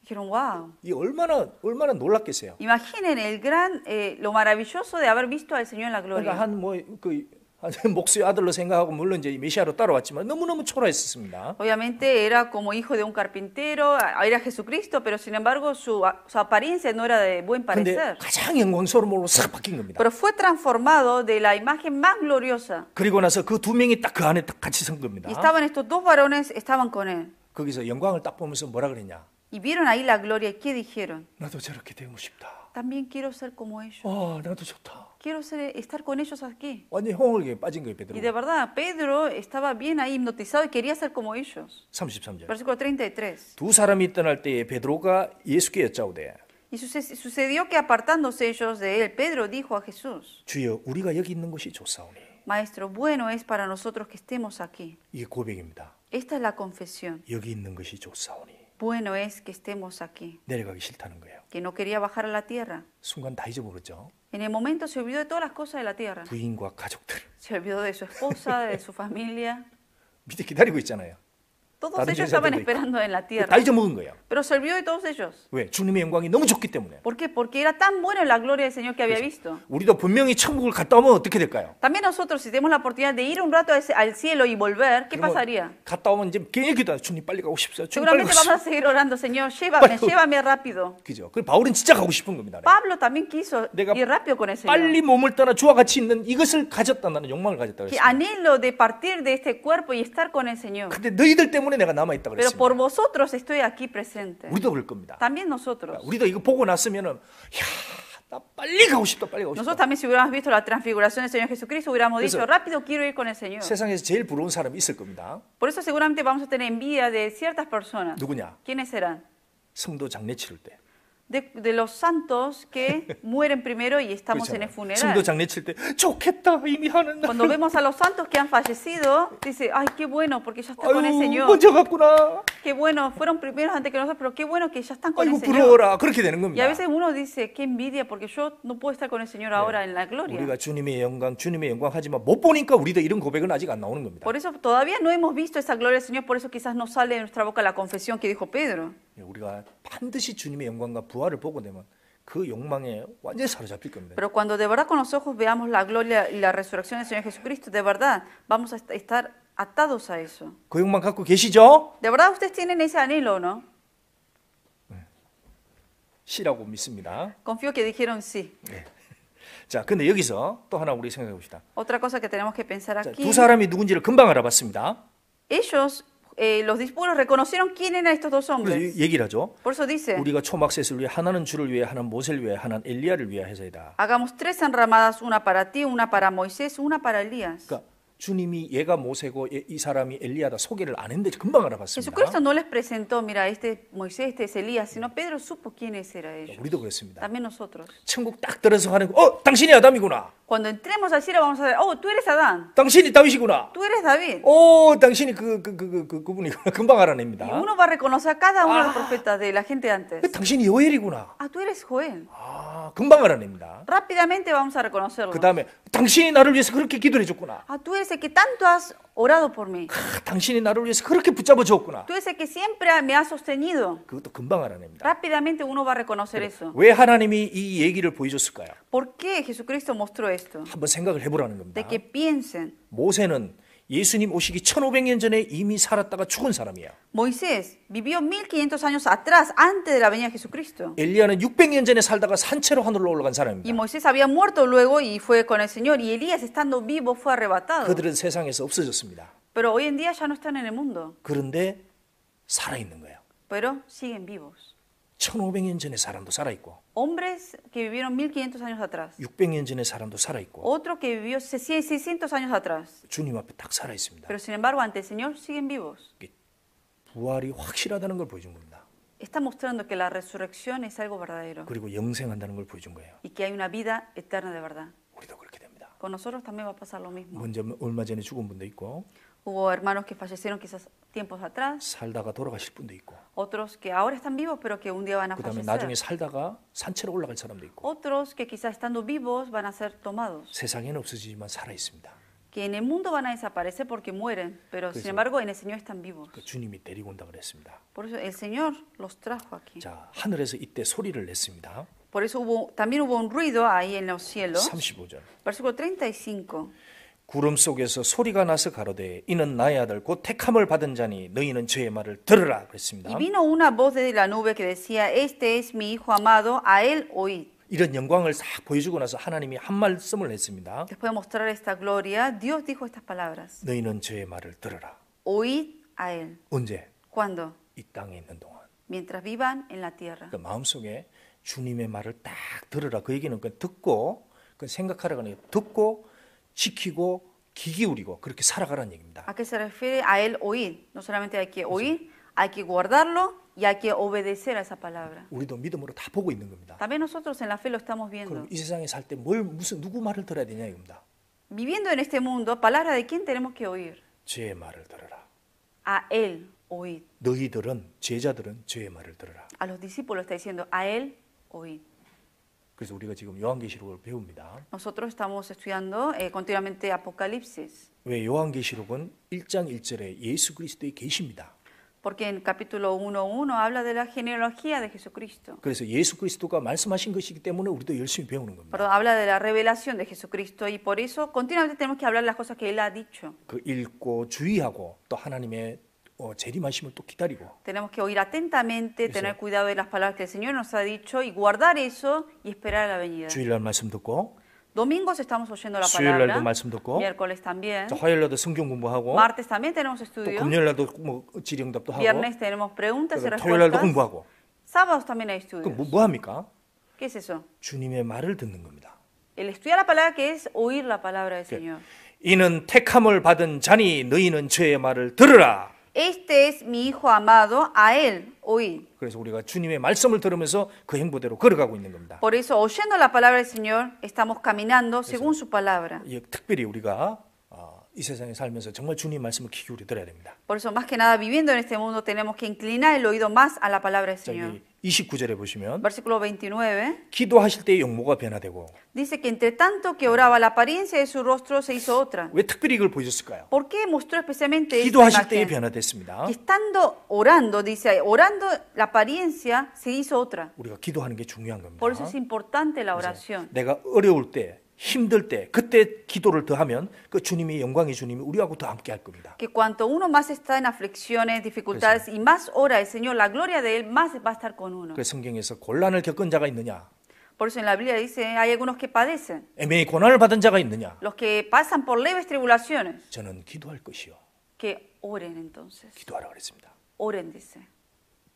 Speaker 2: Dijeron, wow.
Speaker 1: 얼마나 얼마나
Speaker 2: Imaginen el gran eh, lo maravilloso de haber visto al Señor en la gloria. Obviamente era como hijo de un carpintero, era Jesucristo, pero sin embargo su, apariencia no era de buen parecer. Pero fue transformado de la imagen más gloriosa.
Speaker 1: Y estaban
Speaker 2: estos dos varones estaban con él. Y vieron ahí la gloria, ¿qué dijeron? También quiero ser como ellos.
Speaker 1: 아, 나도 좋다
Speaker 2: quiero estar con ellos aquí.
Speaker 1: Y de
Speaker 2: verdad, Pedro estaba bien ahí hipnotizado y quería ser como ellos. Versículo 33. Y sucedió que apartándose ellos de él, Pedro dijo a Jesús, Maestro, bueno es para nosotros que estemos aquí. Esta es la confesión. Bueno es que estemos aquí. Que no quería bajar a la tierra. 순간 다 en el momento se olvidó de todas las cosas de la tierra. Se olvidó de su esposa, de su familia. Todos ellos estaban esperando en la tierra. Pero se olvidó de todos ellos.
Speaker 1: ¿Por
Speaker 2: qué? Porque era tan buena la gloria del Señor que había visto. También nosotros si tenemos la oportunidad de ir un rato al cielo y volver, ¿qué pasaría?
Speaker 1: Seguramente vamos a
Speaker 2: seguir orando, Señor, llévame, llévame rápido.
Speaker 1: 겁니다.
Speaker 2: Pablo también quiso ir rápido con ese.
Speaker 1: Señor Que
Speaker 2: anhelo de partir de este cuerpo y estar con el Señor. Pero por vosotros estoy aquí presente. También nosotros. Nosotros también si hubiéramos visto la transfiguración del Señor Jesucristo hubiéramos dicho rápido quiero ir con el Señor. Por eso seguramente vamos a tener envidia de ciertas personas. ¿Quiénes serán? de, los santos que mueren primero y estamos en el funeral. Cuando vemos a los santos que han fallecido, dice, ay, qué bueno, porque ya están con el Señor. Qué bueno, fueron primeros antes que nosotros, pero qué bueno que ya están con el Señor. Y a veces uno dice, qué envidia, porque yo no puedo estar con el Señor ahora en la gloria. Por eso todavía no hemos visto esa gloria del Señor, por eso quizás no sale de nuestra boca la confesión que dijo Pedro.
Speaker 1: 우리가 반드시 주님의 영광과 부활을 보고 되면 그 욕망에 완전히 사로잡힐 겁니다. Pero
Speaker 2: cuando de verdad con los ojos veamos la gloria y la resurrección del Señor Jesucristo, de verdad vamos a estar atados a eso.
Speaker 1: 그 욕망 갖고 계시죠?
Speaker 2: De verdad ustedes tienen ese anhelo, ¿no?
Speaker 1: C라고 믿습니다.
Speaker 2: Confío que dijeron sí.
Speaker 1: 네. 자, 근데 여기서 또 하나 우리 생각해 봅시다.
Speaker 2: Otra cosa que tenemos que pensar aquí. 자, 두 사람이
Speaker 1: 누군지를 금방 알아봤습니다.
Speaker 2: Ellos Eh, los discípulos reconocieron quién eran estos dos hombres. Por eso dice. Hagamos tres enramadas, una para ti, una para Moisés, una para Elías.
Speaker 1: 주님이 얘가 모세고 이 사람이 엘리야다 소개를 안 했는데 금방 알아봤습니다. Jesucristo
Speaker 2: no les presentó, mira, este Moisés, este es Elías, sino Pedro supo quiénes era ellos. 우리도 그렇습니다. También nosotros. 천국
Speaker 1: 딱 들어서 하는 거, 어, 당신이 아담이구나.
Speaker 2: Cuando entremos al cielo vamos a ver, oh, tú eres Adán.
Speaker 1: 당신이 다윗이구나.
Speaker 2: Tú eres David.
Speaker 1: 오, 당신이 그그그 그 그분이구나. 금방 알아냅니다. Y uno
Speaker 2: va a reconocer a cada uno de los profetas de la gente antes.
Speaker 1: 당신이 요엘이구나.
Speaker 2: Ah, tú eres Joel.
Speaker 1: 아, 금방 알아냅니다.
Speaker 2: Rápidamente vamos a reconocerlo.
Speaker 1: 그다음에 당신이 나를 위해서 그렇게 기도해 줬구나.
Speaker 2: Ah, tú eres dices que tanto has orado por mí.
Speaker 1: 당신이 나를 위해서 그렇게 붙잡아 주었구나.
Speaker 2: Tú dices que siempre me has sostenido.
Speaker 1: 그것도 금방 알아냅니다.
Speaker 2: Rápidamente uno va a reconocer eso.
Speaker 1: 왜 하나님이 이 얘기를 보여줬을까요?
Speaker 2: ¿Por qué Jesucristo mostró esto?
Speaker 1: 한번 생각을 해보라는 겁니다.
Speaker 2: De que piensen.
Speaker 1: 모세는 예수님 오시기 1500년 전에 이미 살았다가 죽은 사람이야.
Speaker 2: Moisés vivió 1500 años atrás antes de la venida de Jesucristo.
Speaker 1: 엘리야는 600년 전에 살다가 산채로 하늘로 올라간 사람입니다.
Speaker 2: Y Moisés había muerto luego y fue con el Señor y Elías estando vivo fue arrebatado. 그들은
Speaker 1: 세상에서 없어졌습니다.
Speaker 2: Pero hoy en día ya no están en el mundo.
Speaker 1: 그런데 살아 있는 거예요.
Speaker 2: Pero siguen vivos.
Speaker 1: 1500년 전의 사람도 살아 있고
Speaker 2: hombres que vivieron 1500 años atrás
Speaker 1: 600년 전의 사람도 살아 있고
Speaker 2: otro que vivió 600 años atrás
Speaker 1: 주님 앞에 딱 살아 있습니다.
Speaker 2: Pero sin embargo ante el Señor siguen vivos.
Speaker 1: 부활이 확실하다는 걸 보여준 겁니다.
Speaker 2: Está mostrando que la resurrección es algo verdadero.
Speaker 1: 그리고 영생한다는 걸 보여준 거예요.
Speaker 2: Y que hay una vida eterna de verdad. 우리도 그렇게 됩니다. Con nosotros también va a pasar lo mismo. 먼저
Speaker 1: 얼마 전에 죽은 분도 있고
Speaker 2: Hubo hermanos que fallecieron quizás tiempos atrás, otros que ahora están vivos pero que un día van a 그다음에 otros que quizás estando vivos van a ser tomados, que en el mundo van a desaparecer porque mueren, pero sin pues embargo en el Señor están vivos. Por eso el Señor los trajo aquí. Por eso hubo, también hubo un ruido ahí en los cielos. Versículo 35.
Speaker 1: 구름 속에서 소리가 나서 가로되 이는 나의 아들 곧 택함을 받은 자니 너희는 저의 말을 들으라 그랬습니다. Y vino
Speaker 2: una voz desde la nube que decía, este es mi hijo amado, a él oíd.
Speaker 1: 이런 영광을 싹 보여주고 나서 하나님이 한 말씀을 했습니다.
Speaker 2: Después de mostrar esta gloria, Dios dijo estas palabras.
Speaker 1: 너희는 저의 말을 들으라.
Speaker 2: Oíd a él. 언제? ¿Cuándo?
Speaker 1: 이 땅에 있는 동안.
Speaker 2: Mientras vivan en la tierra.
Speaker 1: 그 마음속에 주님의 말을 딱 들으라. 그 얘기는 그 듣고 그 생각하라고 하는 듣고 지키고
Speaker 2: ¿A qué se refiere? A él oír. No solamente hay que oír, hay que guardarlo y hay que obedecer a esa palabra. También nosotros en la fe lo estamos viendo. Viviendo en este mundo, palabra de quién tenemos que oír? A él oír A los discípulos está diciendo, a él oír
Speaker 1: 그래서 우리가 지금 요한계시록을 배웁니다.
Speaker 2: Nosotros estamos estudiando eh, continuamente Apocalipsis,
Speaker 1: 왜 요한계시록은 1장 1절에 예수 그리스도의 계십니다.
Speaker 2: porque en capítulo 1.1 habla de la genealogía de Jesucristo.
Speaker 1: 그래서 예수 그리스도가 말씀하신 것이기 때문에 우리도 열심히 배우는
Speaker 2: 겁니다. Perdón, habla de la revelación de Jesucristo y por eso continuamente tenemos que hablar las cosas que Él ha dicho.
Speaker 1: 그 읽고 주의하고 또 하나님의 재림하심을 또 기다리고.
Speaker 2: Tenemos que oír atentamente, tener cuidado de las palabras que el Señor nos ha dicho y guardar eso y esperar la venida. 주일날
Speaker 1: 말씀 듣고
Speaker 2: Domingos estamos oyendo la palabra. 말씀 듣고, miércoles también. 자,
Speaker 1: 화요일날도 성경 공부하고. Martes
Speaker 2: también tenemos estudio.
Speaker 1: 금요일날도 뭐 질의응답도 하고. Viernes
Speaker 2: tenemos preguntas y respuestas. 토요일날도 공부하고. Sábados también hay estudios.
Speaker 1: 뭐, 뭐 합니까? ¿Qué es eso? 주님의 말을 듣는 겁니다.
Speaker 2: El estudiar la palabra que es oír la palabra del Señor.
Speaker 1: 이는 택함을 받은 자니 너희는 저의 말을 들으라.
Speaker 2: Este es mi hijo amado, a él oí. Por eso, oyendo la palabra del Señor, estamos caminando según su palabra. Por eso más que nada viviendo en este mundo tenemos que inclinar el oído más a la palabra del Señor. Versículo 29. Dice que entre tanto que oraba la apariencia de su rostro se hizo otra.
Speaker 1: ¿Por
Speaker 2: qué mostró especialmente esta
Speaker 1: 변화됐습니다.
Speaker 2: estando orando, dice, orando la apariencia se hizo otra. Por eso es importante la oración.
Speaker 1: 내가 어려울 힘들 때 그때 기도를 더하면 그 주님의 영광의 주님이 우리하고 더 함께 할 겁니다.
Speaker 2: Que cuanto uno más está en aflicciones, dificultades y más ora el Señor, la gloria de él más va a estar con uno.
Speaker 1: 그 성경에서 곤란을 겪은 자가 있느냐?
Speaker 2: Por eso en la Biblia dice, hay algunos que padecen.
Speaker 1: 애매히 고난을 받은 자가 있느냐?
Speaker 2: Los que pasan por leves tribulaciones.
Speaker 1: 저는 기도할
Speaker 2: 것이요. Que oren entonces. 기도하라 그랬습니다. Oren dice.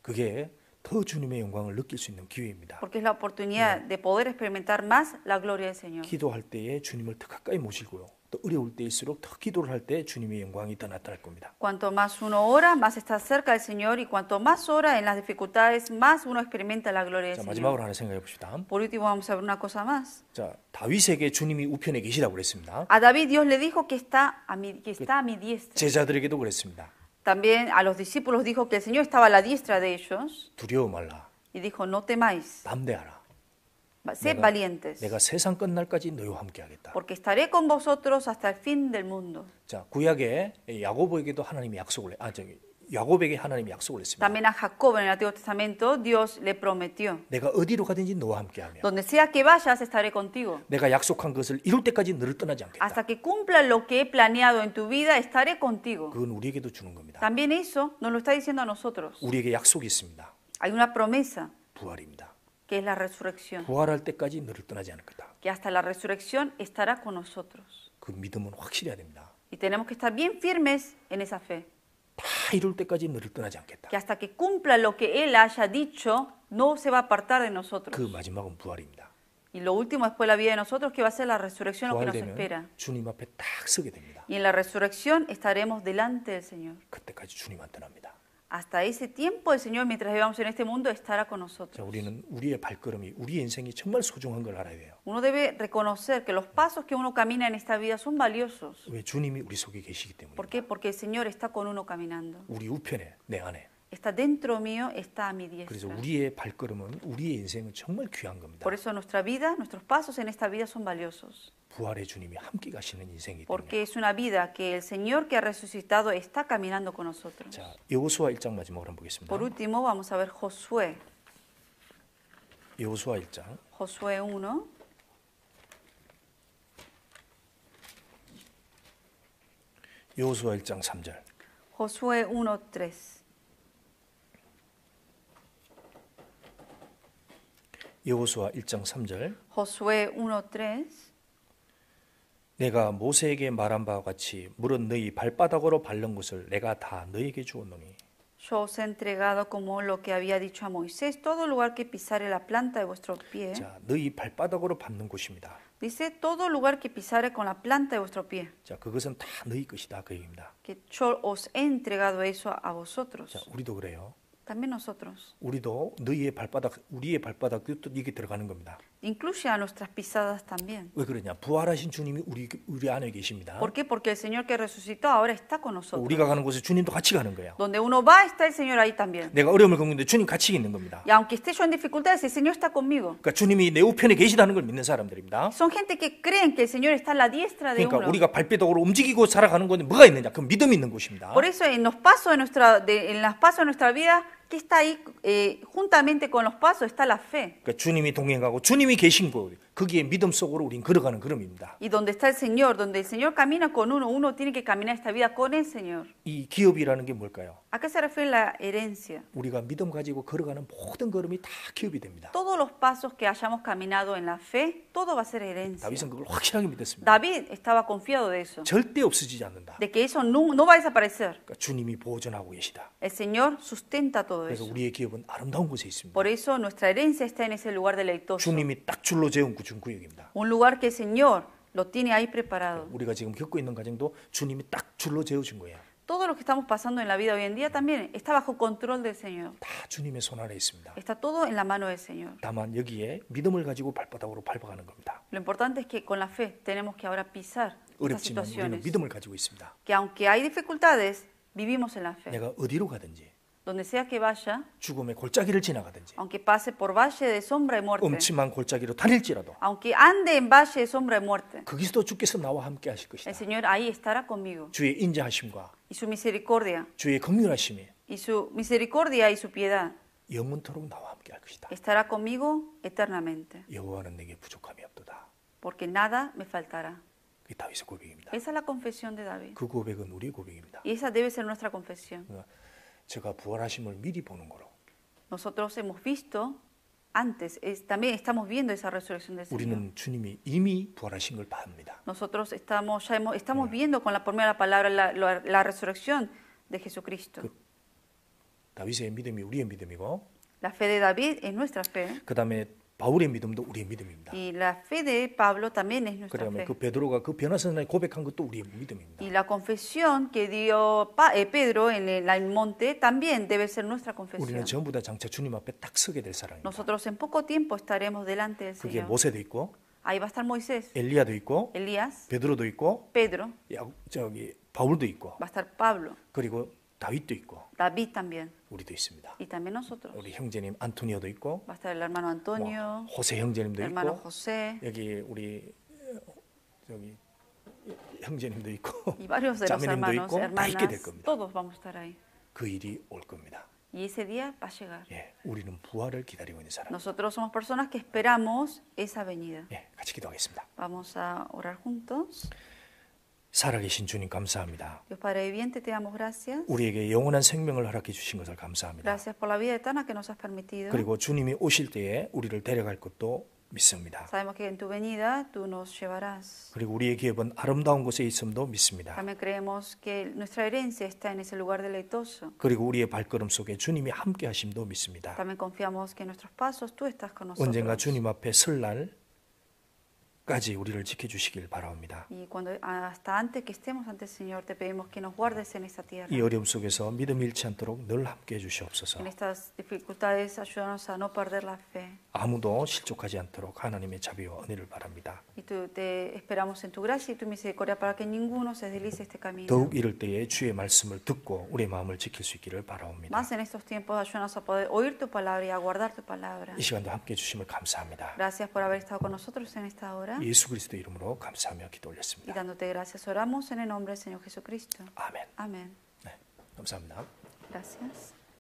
Speaker 1: 그게 더 주님의 영광을 느낄 수 있는 기회입니다.
Speaker 2: Porque es la oportunidad de poder experimentar más la gloria del Señor.
Speaker 1: 기도할 때에 주님을 더 가까이 모시고요. 또 어려울 때일수록 더 기도를 할 때 주님의 영광이 더 나타날 겁니다.
Speaker 2: Cuanto más uno ora, más está cerca del Señor y cuanto más ora en las dificultades, más uno experimenta la gloria del 자, Señor. 마지막으로
Speaker 1: 하나 생각해 봅시다.
Speaker 2: Por último vamos a ver una cosa más.
Speaker 1: 자, 다윗에게 주님이 우편에 계시다고 그랬습니다.
Speaker 2: A David Dios le dijo que está a mi, que está a mi diestra.
Speaker 1: 제자들에게도 그랬습니다.
Speaker 2: También a los discípulos dijo que el Señor estaba a la diestra de ellos y dijo, no temáis, sed valientes, porque estaré con vosotros hasta el fin del mundo. También a Jacob en el Antiguo Testamento Dios le prometió. Donde sea que vayas estaré contigo. Hasta que cumpla lo que he planeado en tu vida estaré contigo. También eso nos lo está diciendo a nosotros. Hay una promesa. Que es la resurrección. Que hasta la resurrección estará con nosotros. Y tenemos que estar bien firmes en esa fe. Que hasta que cumpla lo que él haya dicho, no se va a apartar de nosotros. Y lo último después de la vida de nosotros que va a ser la resurrección lo que nos espera. Y en la resurrección estaremos delante del Señor hasta ese tiempo el Señor, mientras vivamos en este mundo, estará con nosotros. Uno debe reconocer que los pasos que uno camina en esta vida son valiosos. ¿Por qué? Porque el Señor está con uno caminando está dentro mío, está a mi diestra. Por eso nuestra vida, nuestros pasos en esta vida son valiosos, porque es una vida que el Señor que ha resucitado está caminando con nosotros. Por último, vamos a ver Josué,
Speaker 1: Josué 1, Josué
Speaker 2: 1, 3.
Speaker 1: 여호수아 1장 3절.
Speaker 2: Josué 1:3
Speaker 1: 내가 모세에게 말한 바와 같이 물은 너희 발바닥으로 밟는 것을 내가 다 너희에게 주었노니
Speaker 2: Yo os he entregado como lo que había dicho a Moisés, todo lugar que pisare la planta de vuestro pie. 자,
Speaker 1: 너희 발바닥으로 밟는 곳입니다.
Speaker 2: Dice, todo lugar que pisare con la planta de vuestro pie. 자,
Speaker 1: 그것은 다 너희 것이다. 그 얘기입니다.
Speaker 2: Que yo os he entregado eso a vosotros. 자,
Speaker 1: 우리도 그래요. 우리도 너희의 발바닥 우리의 발바닥도 이게 들어가는 겁니다.
Speaker 2: incluye a nuestras pisadas también. ¿Por qué? Porque el Señor que resucitó ahora está con nosotros. Donde uno va está el Señor ahí también.
Speaker 1: Y
Speaker 2: aunque esté yo en dificultades, el Señor está conmigo. Son gente que creen que el Señor está a la diestra de 그러니까
Speaker 1: uno. Por
Speaker 2: eso en los pasos de nuestra en los pasos de nuestra vida que está ahí eh, juntamente con los pasos está la fe.
Speaker 1: 거기에 믿음 속으로 우린 걸어가는 걸음입니다.
Speaker 2: Y donde está el Señor, donde el Señor camina con uno, uno tiene que caminar esta vida con el Señor.
Speaker 1: 이 기업이라는 게 뭘까요?
Speaker 2: ¿A qué se refiere la herencia?
Speaker 1: 우리가 믿음 가지고 걸어가는 모든
Speaker 2: 걸음이 다 기업이 됩니다. Todos los pasos que hayamos caminado en la fe, todo va a ser herencia. 다윗은
Speaker 1: 그걸 확실하게 믿었습니다.
Speaker 2: David estaba confiado de eso,
Speaker 1: 절대 없어지지 않는다.
Speaker 2: de que eso no, no va a desaparecer.
Speaker 1: 그러니까 주님이 보존하고 계시다.
Speaker 2: El Señor sustenta todo 그래서 eso.
Speaker 1: 우리의 기업은 아름다운 곳에 있습니다.
Speaker 2: Por eso nuestra herencia está en ese lugar deleitoso. 주님이
Speaker 1: 딱 줄로 재운 보증 구역입니다.
Speaker 2: Un lugar que el Señor lo tiene ahí preparado.
Speaker 1: 우리가 지금 겪고 있는 과정도 주님이 딱 줄로 재워 준 거예요.
Speaker 2: Todo lo que estamos pasando en la vida hoy en día también está bajo control del Señor. 다
Speaker 1: 주님의 손 안에 있습니다.
Speaker 2: Está todo en la mano del Señor.
Speaker 1: 다만 여기에 믿음을 가지고 발바닥으로 밟아가는 겁니다.
Speaker 2: Lo importante es que con la fe tenemos que ahora pisar estas 어렵지만
Speaker 1: 우리는 situaciones. 믿음을 가지고 있습니다.
Speaker 2: Que aunque hay dificultades, vivimos en la fe.
Speaker 1: 내가 어디로 가든지
Speaker 2: donde sea que vaya, aunque pase por valle de sombra y muerte, aunque ande en valle de sombra y muerte, el Señor ahí estará conmigo. Y su misericordia, y su misericordia y su piedad estará conmigo eternamente, porque nada me faltará. Esa es la confesión de David. Y esa debe ser nuestra confesión. Nosotros hemos visto antes, también estamos viendo esa resurrección de Señor. Nosotros estamos ya estamos viendo con la primera palabra la, resurrección de Jesucristo. La fe de David es nuestra fe. Y la fe de Pablo también es nuestra fe. Y la confesión que dio eh, Pedro en el monte también debe ser nuestra confesión. Nosotros en poco tiempo estaremos delante del Señor. Ahí va a estar Moisés,
Speaker 1: Elías, Pedro, va a
Speaker 2: estar Pablo. 있고. David también.
Speaker 1: 우리도 있습니다.
Speaker 2: Y también nosotros. 우리
Speaker 1: 형제님 안토니오도 있고.
Speaker 2: Va a estar el hermano Antonio. 뭐, 호세
Speaker 1: 형제님도 hermano José. 여기 우리 형제님도
Speaker 2: 있고. Y varios de los hermanos, hermanas. Todos vamos a estar ahí.
Speaker 1: 그 일이 올 겁니다.
Speaker 2: Y ese día va a llegar. 예,
Speaker 1: 우리는 부활을 기다리고 있는
Speaker 2: Nosotros somos personas que esperamos esa venida. 예, 같이 기도하겠습니다. Vamos a orar juntos.
Speaker 1: 살아계신 주님 감사합니다.
Speaker 2: Dios Padre viviente, te damos gracias.
Speaker 1: 우리에게 영원한 생명을 허락해 주신 것을 감사합니다.
Speaker 2: Gracias por la vida eterna que nos has permitido. 그리고
Speaker 1: 주님이 오실 때에 우리를 데려갈 것도 믿습니다.
Speaker 2: Sabemos que en tu venida tú nos llevarás.
Speaker 1: 그리고 우리의 기업은 아름다운 곳에 있음도 믿습니다.
Speaker 2: También creemos que nuestra herencia está en ese lugar deleitoso.
Speaker 1: 그리고 우리의 발걸음 속에 주님이 함께 하심도 믿습니다.
Speaker 2: También confiamos que en nuestros pasos tú estás con nosotros. 언젠가
Speaker 1: 주님 앞에 설날 까지 우리를 지켜주시길 바라옵니다.
Speaker 2: Y cuando hasta antes que estemos ante el Señor te pedimos que nos guardes en esta tierra. 이
Speaker 1: 어려움 속에서 믿음 잃지 않도록 늘 함께해 주시옵소서. En
Speaker 2: estas dificultades ayúdanos a no perder la fe.
Speaker 1: 아무도 실족하지 않도록 하나님의 자비와 은혜를 바랍니다.
Speaker 2: Y tú te esperamos en tu gracia y tu misericordia para que ninguno se deslice este camino. 더욱
Speaker 1: 이럴 때에 주의 말씀을 듣고 우리의 마음을 지킬 수 있기를 바라옵니다.
Speaker 2: Más en estos tiempos ayúdanos a poder oír tu palabra y a guardar tu palabra. 이
Speaker 1: 시간도 함께해 주심을 감사합니다.
Speaker 2: Gracias por haber estado con nosotros en esta hora. palabra. 예수
Speaker 1: 그리스도 이름으로 감사하며 기도 올렸습니다. Y
Speaker 2: dándote gracias oramos en el nombre del Señor Jesucristo. 아멘. 아멘. 네, 감사합니다. Gracias.